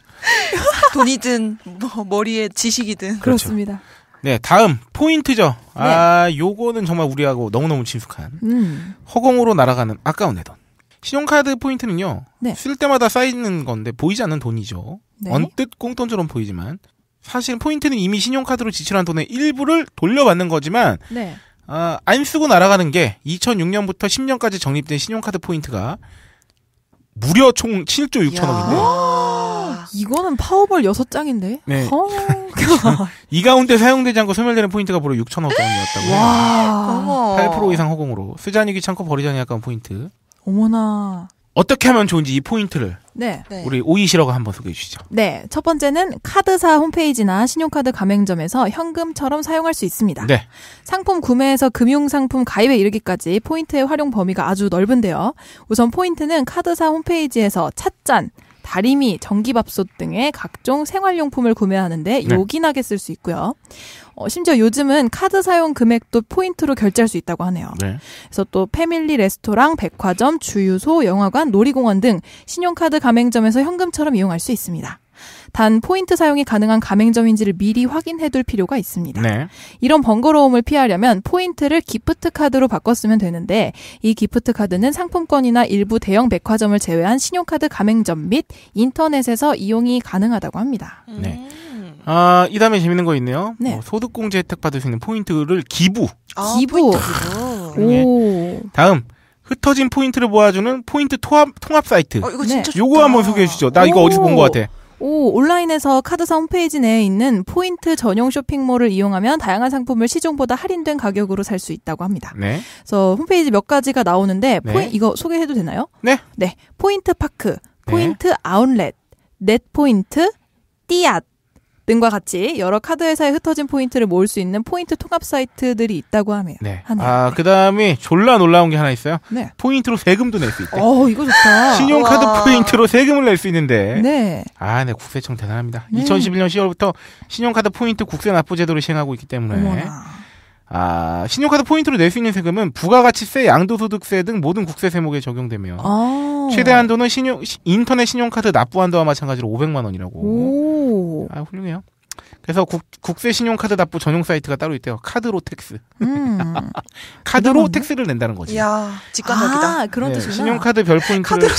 *laughs* 돈이든 뭐 머리에 지식이든 그렇죠. 그렇습 네, 다음 포인트죠. 네. 아, 요거는 정말 우리하고 너무너무 친숙한 음. 허공으로 날아가는 아까운 내 돈. 신용카드 포인트는요. 네. 쓸 때마다 쌓이는 건데 보이지 않는 돈이죠. 네. 언뜻 공돈처럼 보이지만 사실 포인트는 이미 신용카드로 지출한 돈의 일부를 돌려받는 거지만 네. 아, 안 쓰고 날아가는 게 2006년부터 10년까지 적립된 신용카드 포인트가 무려 총 7조 6천 원인데. 이거는 파워볼 6장인데? 네. 어. *laughs* 이 가운데 사용되지 않고 소멸되는 포인트가 바로 6천억 원이었다고. 와. 8% 이상 허공으로. 쓰자니 귀찮고 버리자니 약간 포인트. 어머나. 어떻게 하면 좋은지 이 포인트를 네. 네. 우리 오이시라고 한번 소개해 주시죠. 네. 첫 번째는 카드사 홈페이지나 신용카드 가맹점에서 현금처럼 사용할 수 있습니다. 네. 상품 구매에서 금융상품 가입에 이르기까지 포인트의 활용 범위가 아주 넓은데요. 우선 포인트는 카드사 홈페이지에서 찻잔, 다리미, 전기밥솥 등의 각종 생활용품을 구매하는데 네. 요긴하게 쓸 수 있고요. 어, 심지어 요즘은 카드 사용 금액도 포인트로 결제할 수 있다고 하네요. 네. 그래서 또 패밀리 레스토랑, 백화점, 주유소, 영화관, 놀이공원 등 신용카드 가맹점에서 현금처럼 이용할 수 있습니다. 단 포인트 사용이 가능한 가맹점인지를 미리 확인해둘 필요가 있습니다. 네. 이런 번거로움을 피하려면 포인트를 기프트 카드로 바꿨으면 되는데 이 기프트 카드는 상품권이나 일부 대형 백화점을 제외한 신용카드 가맹점 및 인터넷에서 이용이 가능하다고 합니다. 네. 아, 이 다음에 재밌는 거 있네요. 네. 어, 소득공제 혜택 받을 수 있는 포인트를 기부. 아, 기부. 네. 다음 흩어진 포인트를 모아주는 포인트 통합 통합 사이트. 어, 이거 진짜 네. 요거 한번 소개해 주죠. 나 이거 어디서 본 것 같아. 오, 온라인에서 카드사 홈페이지 내에 있는 포인트 전용 쇼핑몰을 이용하면 다양한 상품을 시중보다 할인된 가격으로 살 수 있다고 합니다. 네. 그래서 홈페이지 몇 가지가 나오는데 포인 네. 이거 소개해도 되나요? 네. 네. 포인트 파크, 네. 포인트 아웃렛, 넷 포인트, 띠앗 등과 같이 여러 카드 회사에 흩어진 포인트를 모을 수 있는 포인트 통합 사이트들이 있다고 하네요. 네. 하네요. 아, 그다음에 졸라 놀라운 게 하나 있어요. 네. 포인트로 세금도 낼 수 있대. 어, 이거 좋다. 신용카드 와. 포인트로 세금을 낼 수 있는데. 네. 아, 네, 국세청 대단합니다. 네. 2011년 10월부터 신용카드 포인트 국세 납부 제도를 시행하고 있기 때문에. 어머나. 아, 신용카드 포인트로 낼 수 있는 세금은 부가가치세, 양도소득세 등 모든 국세 세목에 적용되며 아~ 최대 한도는 신용 인터넷 신용카드 납부 한도와 마찬가지로 500만 원이라고. 오. 아, 훌륭해요. 그래서 국, 국세 신용카드 납부 전용 사이트가 따로 있대요. 카드로 텍스. 음. *laughs* 카드로 그 텍스를 낸다는 거지. 야 직관적이다. 아, 그런 네, 뜻이구 신용카드 별 포인트를. *laughs*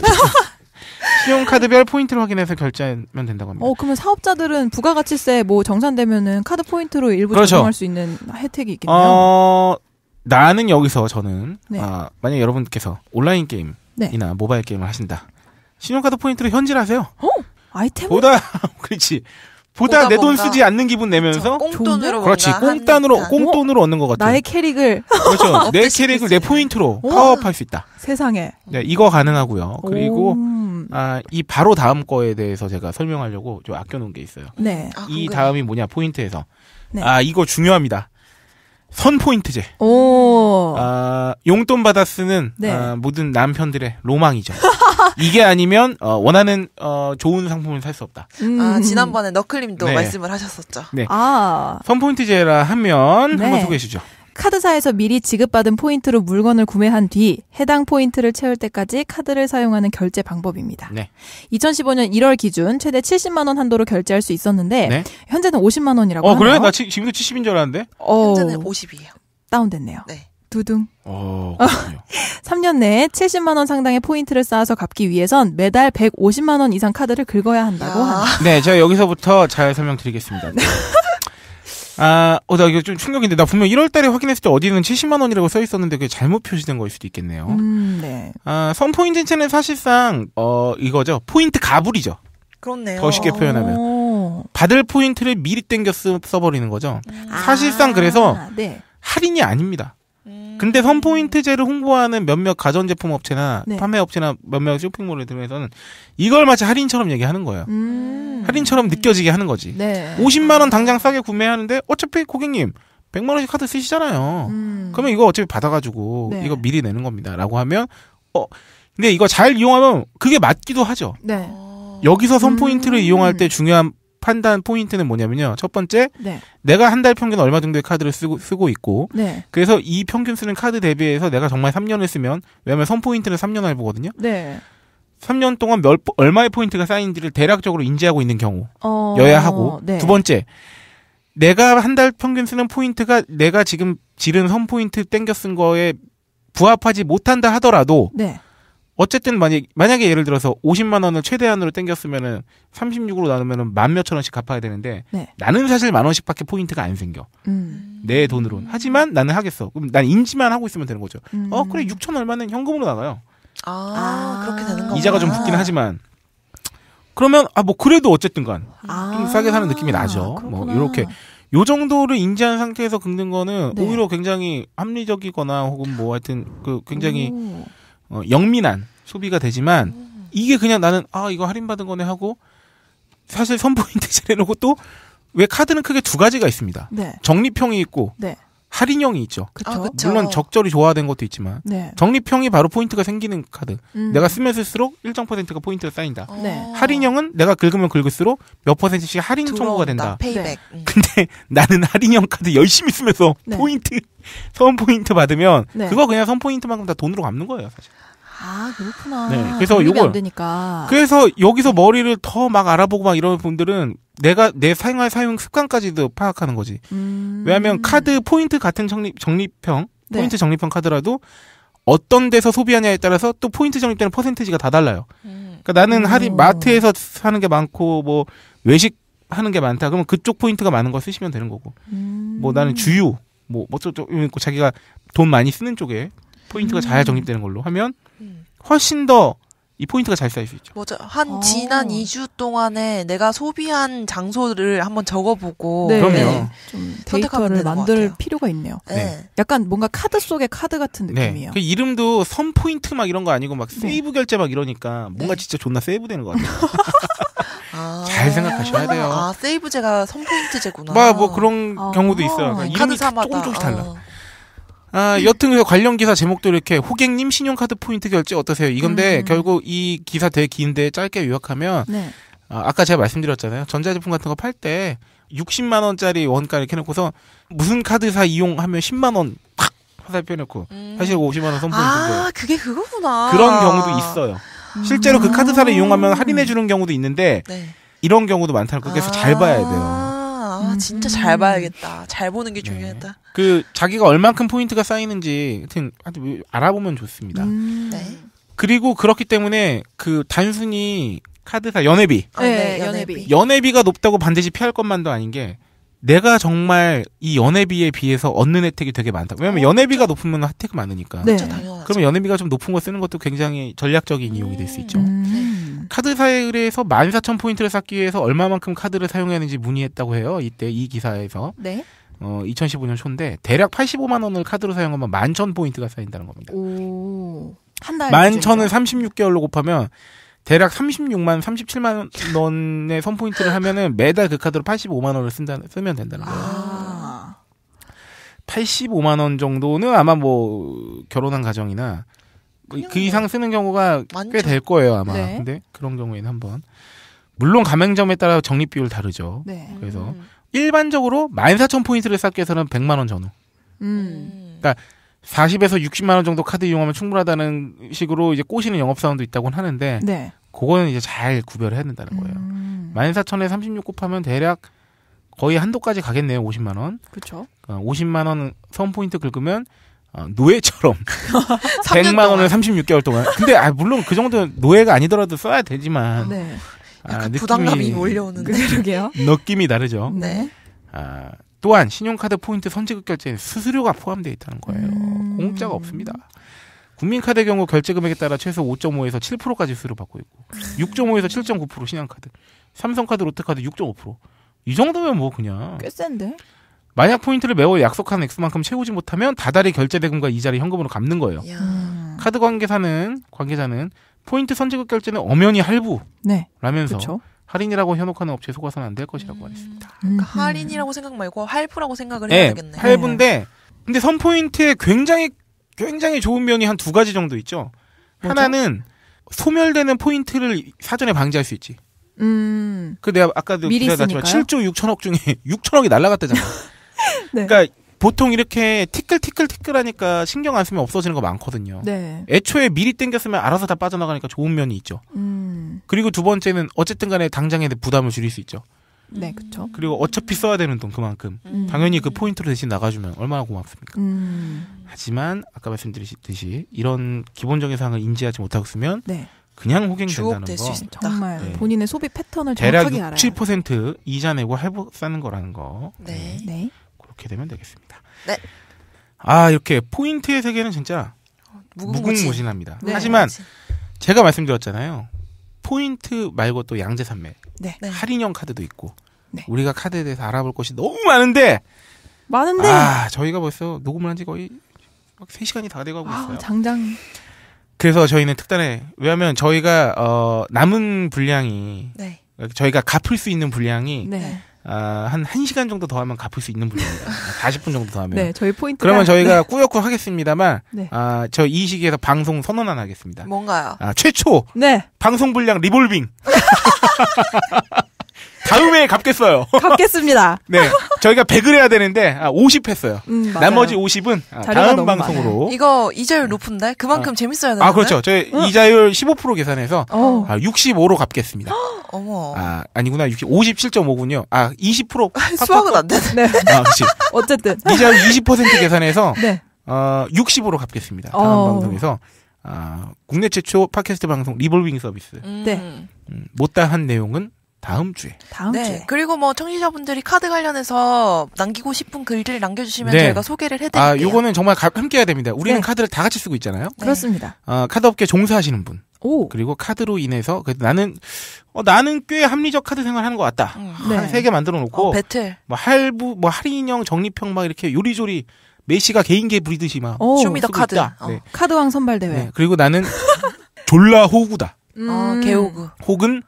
신용카드별 포인트를 확인해서 결제하면 된다고 합니다. 어, 그러면 사업자들은 부가가치세 뭐 정산되면은 카드 포인트로 일부 그렇죠. 적용할 수 있는 혜택이 있겠네요. 어, 나는 여기서 저는 네. 아, 만약 여러분께서 온라인 게임이나 네. 모바일 게임을 하신다. 신용카드 포인트로 현질하세요. 어? 아이템 보다 *laughs* 그렇지. 보다 내 돈 쓰지 않는 기분 내면서 꽁돈으로 그렇지 꽁돈으로 한... 뭐, 돈으로 얻는 것 같아. 나의 캐릭을 *laughs* 그렇죠. *laughs* 내 캐릭을 내 포인트로 오. 파워업할 수 있다. 세상에. 네, 이거 가능하고요. 그리고 아, 이 바로 다음 거에 대해서 제가 설명하려고 좀 아껴 놓은 게 있어요. 네. 아, 이 다음이 뭐냐 포인트에서 네. 아 이거 중요합니다. 선 포인트제. 오. 아, 용돈 받아 쓰는 네. 아, 모든 남편들의 로망이죠. 이게 아니면 어, 원하는 어, 좋은 상품을 살 수 없다. 아, 음. 아, 지난번에 너클림도 네. 말씀을 하셨었죠. 네. 아. 선포인트제라 하면 네. 한번 소개해 주죠. 카드사에서 미리 지급받은 포인트로 물건을 구매한 뒤 해당 포인트를 채울 때까지 카드를 사용하는 결제 방법입니다. 네. 2015년 1월 기준 최대 70만 원 한도로 결제할 수 있었는데 네. 현재는 50만 원이라고 어, 하네요. 그래? 나 지금도 70인 줄 알았는데. 어, 현재는 50이에요. 다운됐네요. 네. 두둥. 어, 3년 *laughs* 내에 70만 원 상당의 포인트를 쌓아서 갚기 위해선 매달 150만 원 이상 카드를 긁어야 한다고 아. 합다 네, 제가 여기서부터 잘 설명드리겠습니다. 네. 아, 어, 나 이거 좀 충격인데, 나 분명 1월 달에 확인했을 때 어디는 70만원이라고 써 있었는데 그게 잘못 표시된 거일 수도 있겠네요. 음, 네. 아, 선포인트는 사실상, 어, 이거죠. 포인트 가불이죠. 그렇네요. 더 쉽게 표현하면. 오. 받을 포인트를 미리 땡겨 써버리는 거죠. 음. 사실상 그래서, 아, 네. 할인이 아닙니다. 음. 근데 선포인트제를 홍보하는 몇몇 가전제품 업체나 네. 판매 업체나 몇몇 쇼핑몰에 들어에서는 이걸 마치 할인처럼 얘기하는 거예요. 음. 할인처럼 느껴지게 하는 거지. 네. 50만 원 당장 싸게 구매하는데 어차피 고객님 100만 원씩 카드 쓰시잖아요. 음. 그러면 이거 어차피 받아가지고 네. 이거 미리 내는 겁니다라고 하면 어 근데 이거 잘 이용하면 그게 맞기도 하죠. 네. 여기서 선포인트를 음. 이용할 때 중요한 판단 포인트는 뭐냐면요. 첫 번째, 네. 내가 한 달 평균 얼마 정도의 카드를 쓰고, 쓰고 있고, 네. 그래서 이 평균 쓰는 카드 대비해서 내가 정말 3년을 쓰면, 왜냐면 선 포인트는 3년 알보거든요. 네. 3년 동안 몇, 얼마의 포인트가 쌓인지를 대략적으로 인지하고 있는 경우, 어... 여야 하고, 네. 두 번째, 내가 한 달 평균 쓰는 포인트가 내가 지금 지른 선 포인트 땡겨 쓴 거에 부합하지 못한다 하더라도, 네. 어쨌든 만약 만약에 예를 들어서 50만 원을 최대한으로 땡겼으면은 36으로 나누면은 만 몇천 원씩 갚아야 되는데 네. 나는 사실 만 원씩밖에 포인트가 안 생겨 음. 내 돈으론 음. 하지만 나는 하겠어 그럼 난 인지만 하고 있으면 되는 거죠 음. 어 그래 6천 얼마는 현금으로 나가요 아, 아 그렇게 되는 거 이자가 좀붙긴 하지만 그러면 아 뭐 그래도 어쨌든간 아. 싸게 사는 느낌이 나죠 뭐 그렇구나. 뭐 이렇게 요 정도를 인지한 상태에서 긁는 거는 네. 오히려 굉장히 합리적이거나 혹은 뭐 하여튼 그 굉장히 오. 어, 영민한 소비가 되지만 음. 이게 그냥 나는 아 이거 할인 받은 거네 하고 사실 선보인 *laughs* 대신해놓고 또 왜 카드는 크게 두 가지가 있습니다. 네. 적립형이 있고 네. 할인형이 있죠. 아, 물론 적절히 조화된 것도 있지만 네. 적립형이 바로 포인트가 생기는 카드. 음. 내가 쓰면 쓸수록 일정 퍼센트가 포인트가 쌓인다. 어. 네. 할인형은 내가 긁으면 긁을수록 몇 퍼센트씩 할인 청구가 된다. 네. 음. 근데 *laughs* 나는 할인형 카드 열심히 쓰면서 네. 포인트 *laughs* 선 포인트 받으면 네. 그거 그냥 선 포인트만큼 다 돈으로 갚는 거예요, 사실. 아 그렇구나. 네, 그래서 요걸 그래서 여기서 머리를 더 막 알아보고 막 이런 분들은 내가 내 생활 사용 습관까지도 파악하는 거지. 음... 왜냐하면 카드 포인트 같은 적립 적립형 네. 포인트 적립형 카드라도 어떤 데서 소비하냐에 따라서 또 포인트 적립되는 퍼센티지가 다 달라요. 네. 그러니까 나는 하할 마트에서 사는 게 많고 뭐 외식 하는 게 많다. 그러면 그쪽 포인트가 많은 거 쓰시면 되는 거고. 음. 뭐 나는 주유 뭐, 뭐 어쩌고 저쩌고 자기가 돈 많이 쓰는 쪽에 포인트가 잘 적립되는 음. 걸로 하면 훨씬 더 이 포인트가 잘 쌓일 수 있죠. 맞아. 한 오. 아. 지난 2주 동안에 내가 소비한 장소를 한번 적어보고 네. 그럼요. 네. 좀 음, 데이터를 만들 필요가 있네요. 네. 네. 약간 뭔가 카드 속의 카드 같은 네. 느낌이에요. 그 이름도 선 포인트 막 이런 거 아니고 막 네. 세이브 결제 막 이러니까 뭔가 진짜 존나 세이브되는 것 같아요. *laughs* 아. 잘 생각하셔야 돼요. 아 세이브제가 선포인트제구나. 막뭐 그런 아~ 경우도 있어요. 아, 그러니까 이름이 조금 조금씩 달라. 아~ 아, 음. 여튼 그 관련 기사 제목도 이렇게 호객님 신용카드 포인트 결제 어떠세요? 이건데 음. 결국 이 기사 되게 긴데 짧게 요약하면 네. 아, 아까 제가 말씀드렸잖아요. 전자제품 같은 거 팔 때 60만 원짜리 원가 이렇게 놓고서 무슨 카드사 이용하면 10만 원팍 화살표 놓고 음. 사실 50만 원 선불 주고 아 그게 그거구나 그런 경우도 있어요. 실제로 그 카드사를 이용하면 할인해 주는 경우도 있는데 네. 이런 경우도 많다는 거 그래서 아. 잘 봐야 돼요. 아, 음. 진짜 음, 잘 음. 봐야겠다. 잘 보는 게 중요하다. 네. 그 자기가 얼만큼 포인트가 쌓이는지 하여튼, 하여튼 뭐 알아보면 좋습니다. 음. 네. 그리고 그렇기 때문에 그 단순히 카드사 연회비. 아, 네, 네 연회비. 연회비가 높다고 반드시 피할 것만도 아닌 게 내가 정말 이 연회비에 비해서 얻는 혜택이 되게 많다. 왜냐면 하 어, 연회비가 높으면 혜택이 많으니까. 네. 그렇죠, 그러면 연회비가 좀 높은 거 쓰는 것도 굉장히 전략적인 음. 이용이 될 수 있죠. 음. 카드사에 의해서 14,000포인트를 쌓기 위해서 얼마만큼 카드를 사용했는지 문의했다고 해요. 이때 이 기사에서. 네. 어, 2015년 초인데 대략 85만 원을 카드로 사용하면 11,000포인트가 쌓인다는 겁니다. 오. 한 달. 11,000을 36개월로 곱하면 대략 36만 37만 원의 선포인트를 하면은 매달 그 카드로 85만 원을 쓴다 쓰면 된다는 거예요. 아. 85만 원 정도는 아마 뭐 결혼한 가정이나 뭐 그 이상 쓰는 경우가 꽤 될 거예요 아마. 네. 근데 그런 경우에는 한번 물론 가맹점에 따라 적립 비율 다르죠. 네. 그래서 음. 일반적으로 14,000 포인트를 쌓기 위해서는 100만 원 전후. 음. 그러니까 40에서 60만 원 정도 카드 이용하면 충분하다는 식으로 이제 꼬시는 영업 사원도 있다고 하는데 네. 그거는 이제 잘 구별해야 된다는 음. 거예요. 음. 14,000에 36 곱하면 대략 거의 한도까지 가겠네요. 50만 원. 그렇죠. 그 그러니까 50만 원 선 포인트 긁으면 어, 노예처럼 100만 *laughs* 원을 36개월 동안. 근데 아 물론 그 정도 노예가 아니더라도 써야 되지만 네. 아, 부담감이 몰려오는 *laughs* 느낌이 다르죠. 네. 아 또한 신용카드 포인트 선지급 결제에는 수수료가 포함되어 있다는 거예요. 음. 공짜가 없습니다. 국민카드 경우 결제 금액에 따라 최소 5.5에서 7%까지 수수료 받고 있고 6.5에서 7.9%신용카드 삼성카드, 롯데카드 6.5%. 이 정도면 뭐 그냥 꽤 센데. 만약 포인트를 매월 약속한 액수만큼 채우지 못하면 다달이 결제 대금과 이자를 현금으로 갚는 거예요. 야. 카드 관계사는 관계자는 포인트 선지급 결제는 엄연히 할부라면서 네. 할인이라고 현혹하는 업체에 속아서는 안 될 것이라고 음. 말했습니다. 그러니까 할인이라고 생각 말고 할부라고 생각을 네, 해야 네, 되겠네. 할부인데 근데 선포인트에 굉장히 굉장히 좋은 면이 한 두 가지 정도 있죠. 뭐죠? 하나는 소멸되는 포인트를 사전에 방지할 수 있지. 음. 그 내가 아까도 그 미리 기사 7조 6천억 중에 6천억이 *laughs* 날라갔다잖아. *laughs* 네. 그러니까 보통 이렇게 티끌 티끌 티끌 하니까 신경 안 쓰면 없어지는 거 많거든요. 네. 애초에 미리 땡겼으면 알아서 다 빠져나가니까 좋은 면이 있죠. 음. 그리고 두 번째는 어쨌든 간에 당장에 부담을 줄일 수 있죠. 네, 그렇죠. 그리고 어차피 써야 되는 돈 그만큼 음. 당연히 그 포인트로 대신 나가주면 얼마나 고맙습니까. 음. 하지만 아까 말씀드렸듯이 이런 기본적인 사항을 인지하지 못하고 쓰면 네. 그냥 호갱된다는 거. 정말 네. 본인의 소비 패턴을 대략 6, 알아요. 7% 이자 내고 할부 싸는 거라는 거. 네. 네. 네. 그렇게 되면 되겠습니다. 네. 아 이렇게 포인트의 세계는 진짜 어, 무궁무진. 합니다 네, 하지만 제가 말씀드렸잖아요. 포인트 말고 또 양재 산매 네. 네. 할인형 카드도 있고 네. 우리가 카드에 대해서 알아볼 것이 너무 많은데 많은데 아 저희가 벌써 녹음을 한 지 거의 막 3시간이 다 돼가고 아, 있어요. 당장 그래서 저희는 특단에 왜냐하면 저희가 어 남은 분량이 네. 저희가 갚을 수 있는 분량이 네. 아, 한 1시간 정도 더 하면 갚을 수 있는 분입니다. 40분 아, 정도 더 하면. 네, 저희 포인트. 그러면 네. 저희가 네. 꾸역꾸역 하겠습니다만, 네. 아, 저 이 시기에서 방송 선언 안 하겠습니다. 뭔가요? 아, 최초. 네. 방송 분량 리볼빙. *laughs* 다음에 갚겠어요. 갚겠습니다. *laughs* 네. 저희가 100을 해야 되는데, 아, 50 했어요. 음, 나머지 50은 아, 다음 방송으로. 많아요. 이거 이자율 높은데? 그만큼 아, 재밌어야 되는데? 아, 그렇죠. 저희 응. 이자율 15% 계산해서 어. 아, 65로 갚겠습니다. *gasps* 어머. 아, 아니구나. 60, 57.5군요. 아, 20%. *laughs* 수학은 안 되네. 네. 아, 그치. *laughs* 어쨌든. 이자율 20% 계산해서 네. 어, 60으로 갚겠습니다. 어. 다음 어. 방송에서. 아, 국내 최초 팟캐스트 방송 리볼빙 서비스. 음. 네. 음, 못다한 내용은 다음 주에. 다음 네. 주에. 그리고 뭐 청취자분들이 카드 관련해서 남기고 싶은 글들을 남겨주시면 네. 저희가 소개를 해드릴게요. 아, 요거는 정말 가, 함께 해야 됩니다. 우리는 네. 카드를 다 같이 쓰고 있잖아요. 네. 그렇습니다. 어, 카드 업계 종사하시는 분. 오. 그리고 카드로 인해서 그 나는 어, 나는 꽤 합리적 카드 생활하는 것 같다. 음. 한세개 네. 만들어 놓고 어, 배틀. 뭐 할부, 뭐 할인형, 적립형 막 이렇게 요리조리 메시가 개인기 부리듯이 막 오, 쇼미더 카드. 어. 네. 카드왕 선발 대회. 그리고 나는 *laughs* 졸라 호구다. 어, 음. 아, 개호구. 혹은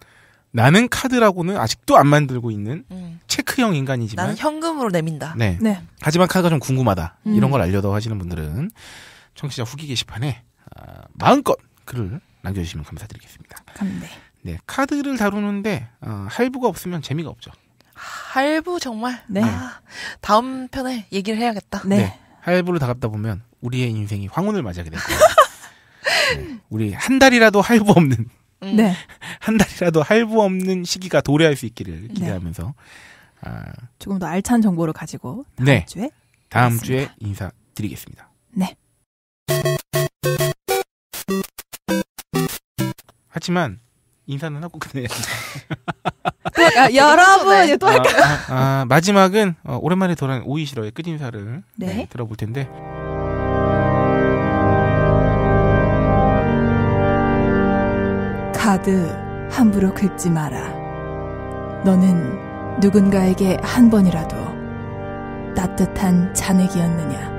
나는 카드라고는 아직도 안 만들고 있는 음. 체크형 인간이지만 나는 현금으로 내민다. 네. 네. 하지만 카드가 좀 궁금하다. 음. 이런 걸알려달 하시는 분들은 청취자 후기 게시판에 아, 마음껏 글을 남겨주시면 감사드리겠습니다. 네 네, 카드를 다루는데 어, 할부가 없으면 재미가 없죠. 할부 정말. 네. 아, 다음 편에 얘기를 해야겠다. 네. 네. 할부를 다갚다 보면 우리의 인생이 황혼을 맞이하게 됩니다. *laughs* 네, 우리 한 달이라도 할부 없는 음. 네. *laughs* 한 달이라도 할부 없는 시기가 도래할 수 있기를 네. 기대하면서 아, 조금 더 알찬 정보를 가지고 다음 네. 주에 다음 주에 인사드리겠습니다. 네. 하지만 인사는 하고 그내야죠 *laughs* 아, 여러분 네. 또 할까요? 아, 아, 아, 마지막은 어, 오랜만에 돌아온 오이시러의 끝 인사를 네. 네, 들어볼 텐데. 카드 함부로 긁지 마라. 너는 누군가에게 한 번이라도 따뜻한 잔액이었느냐.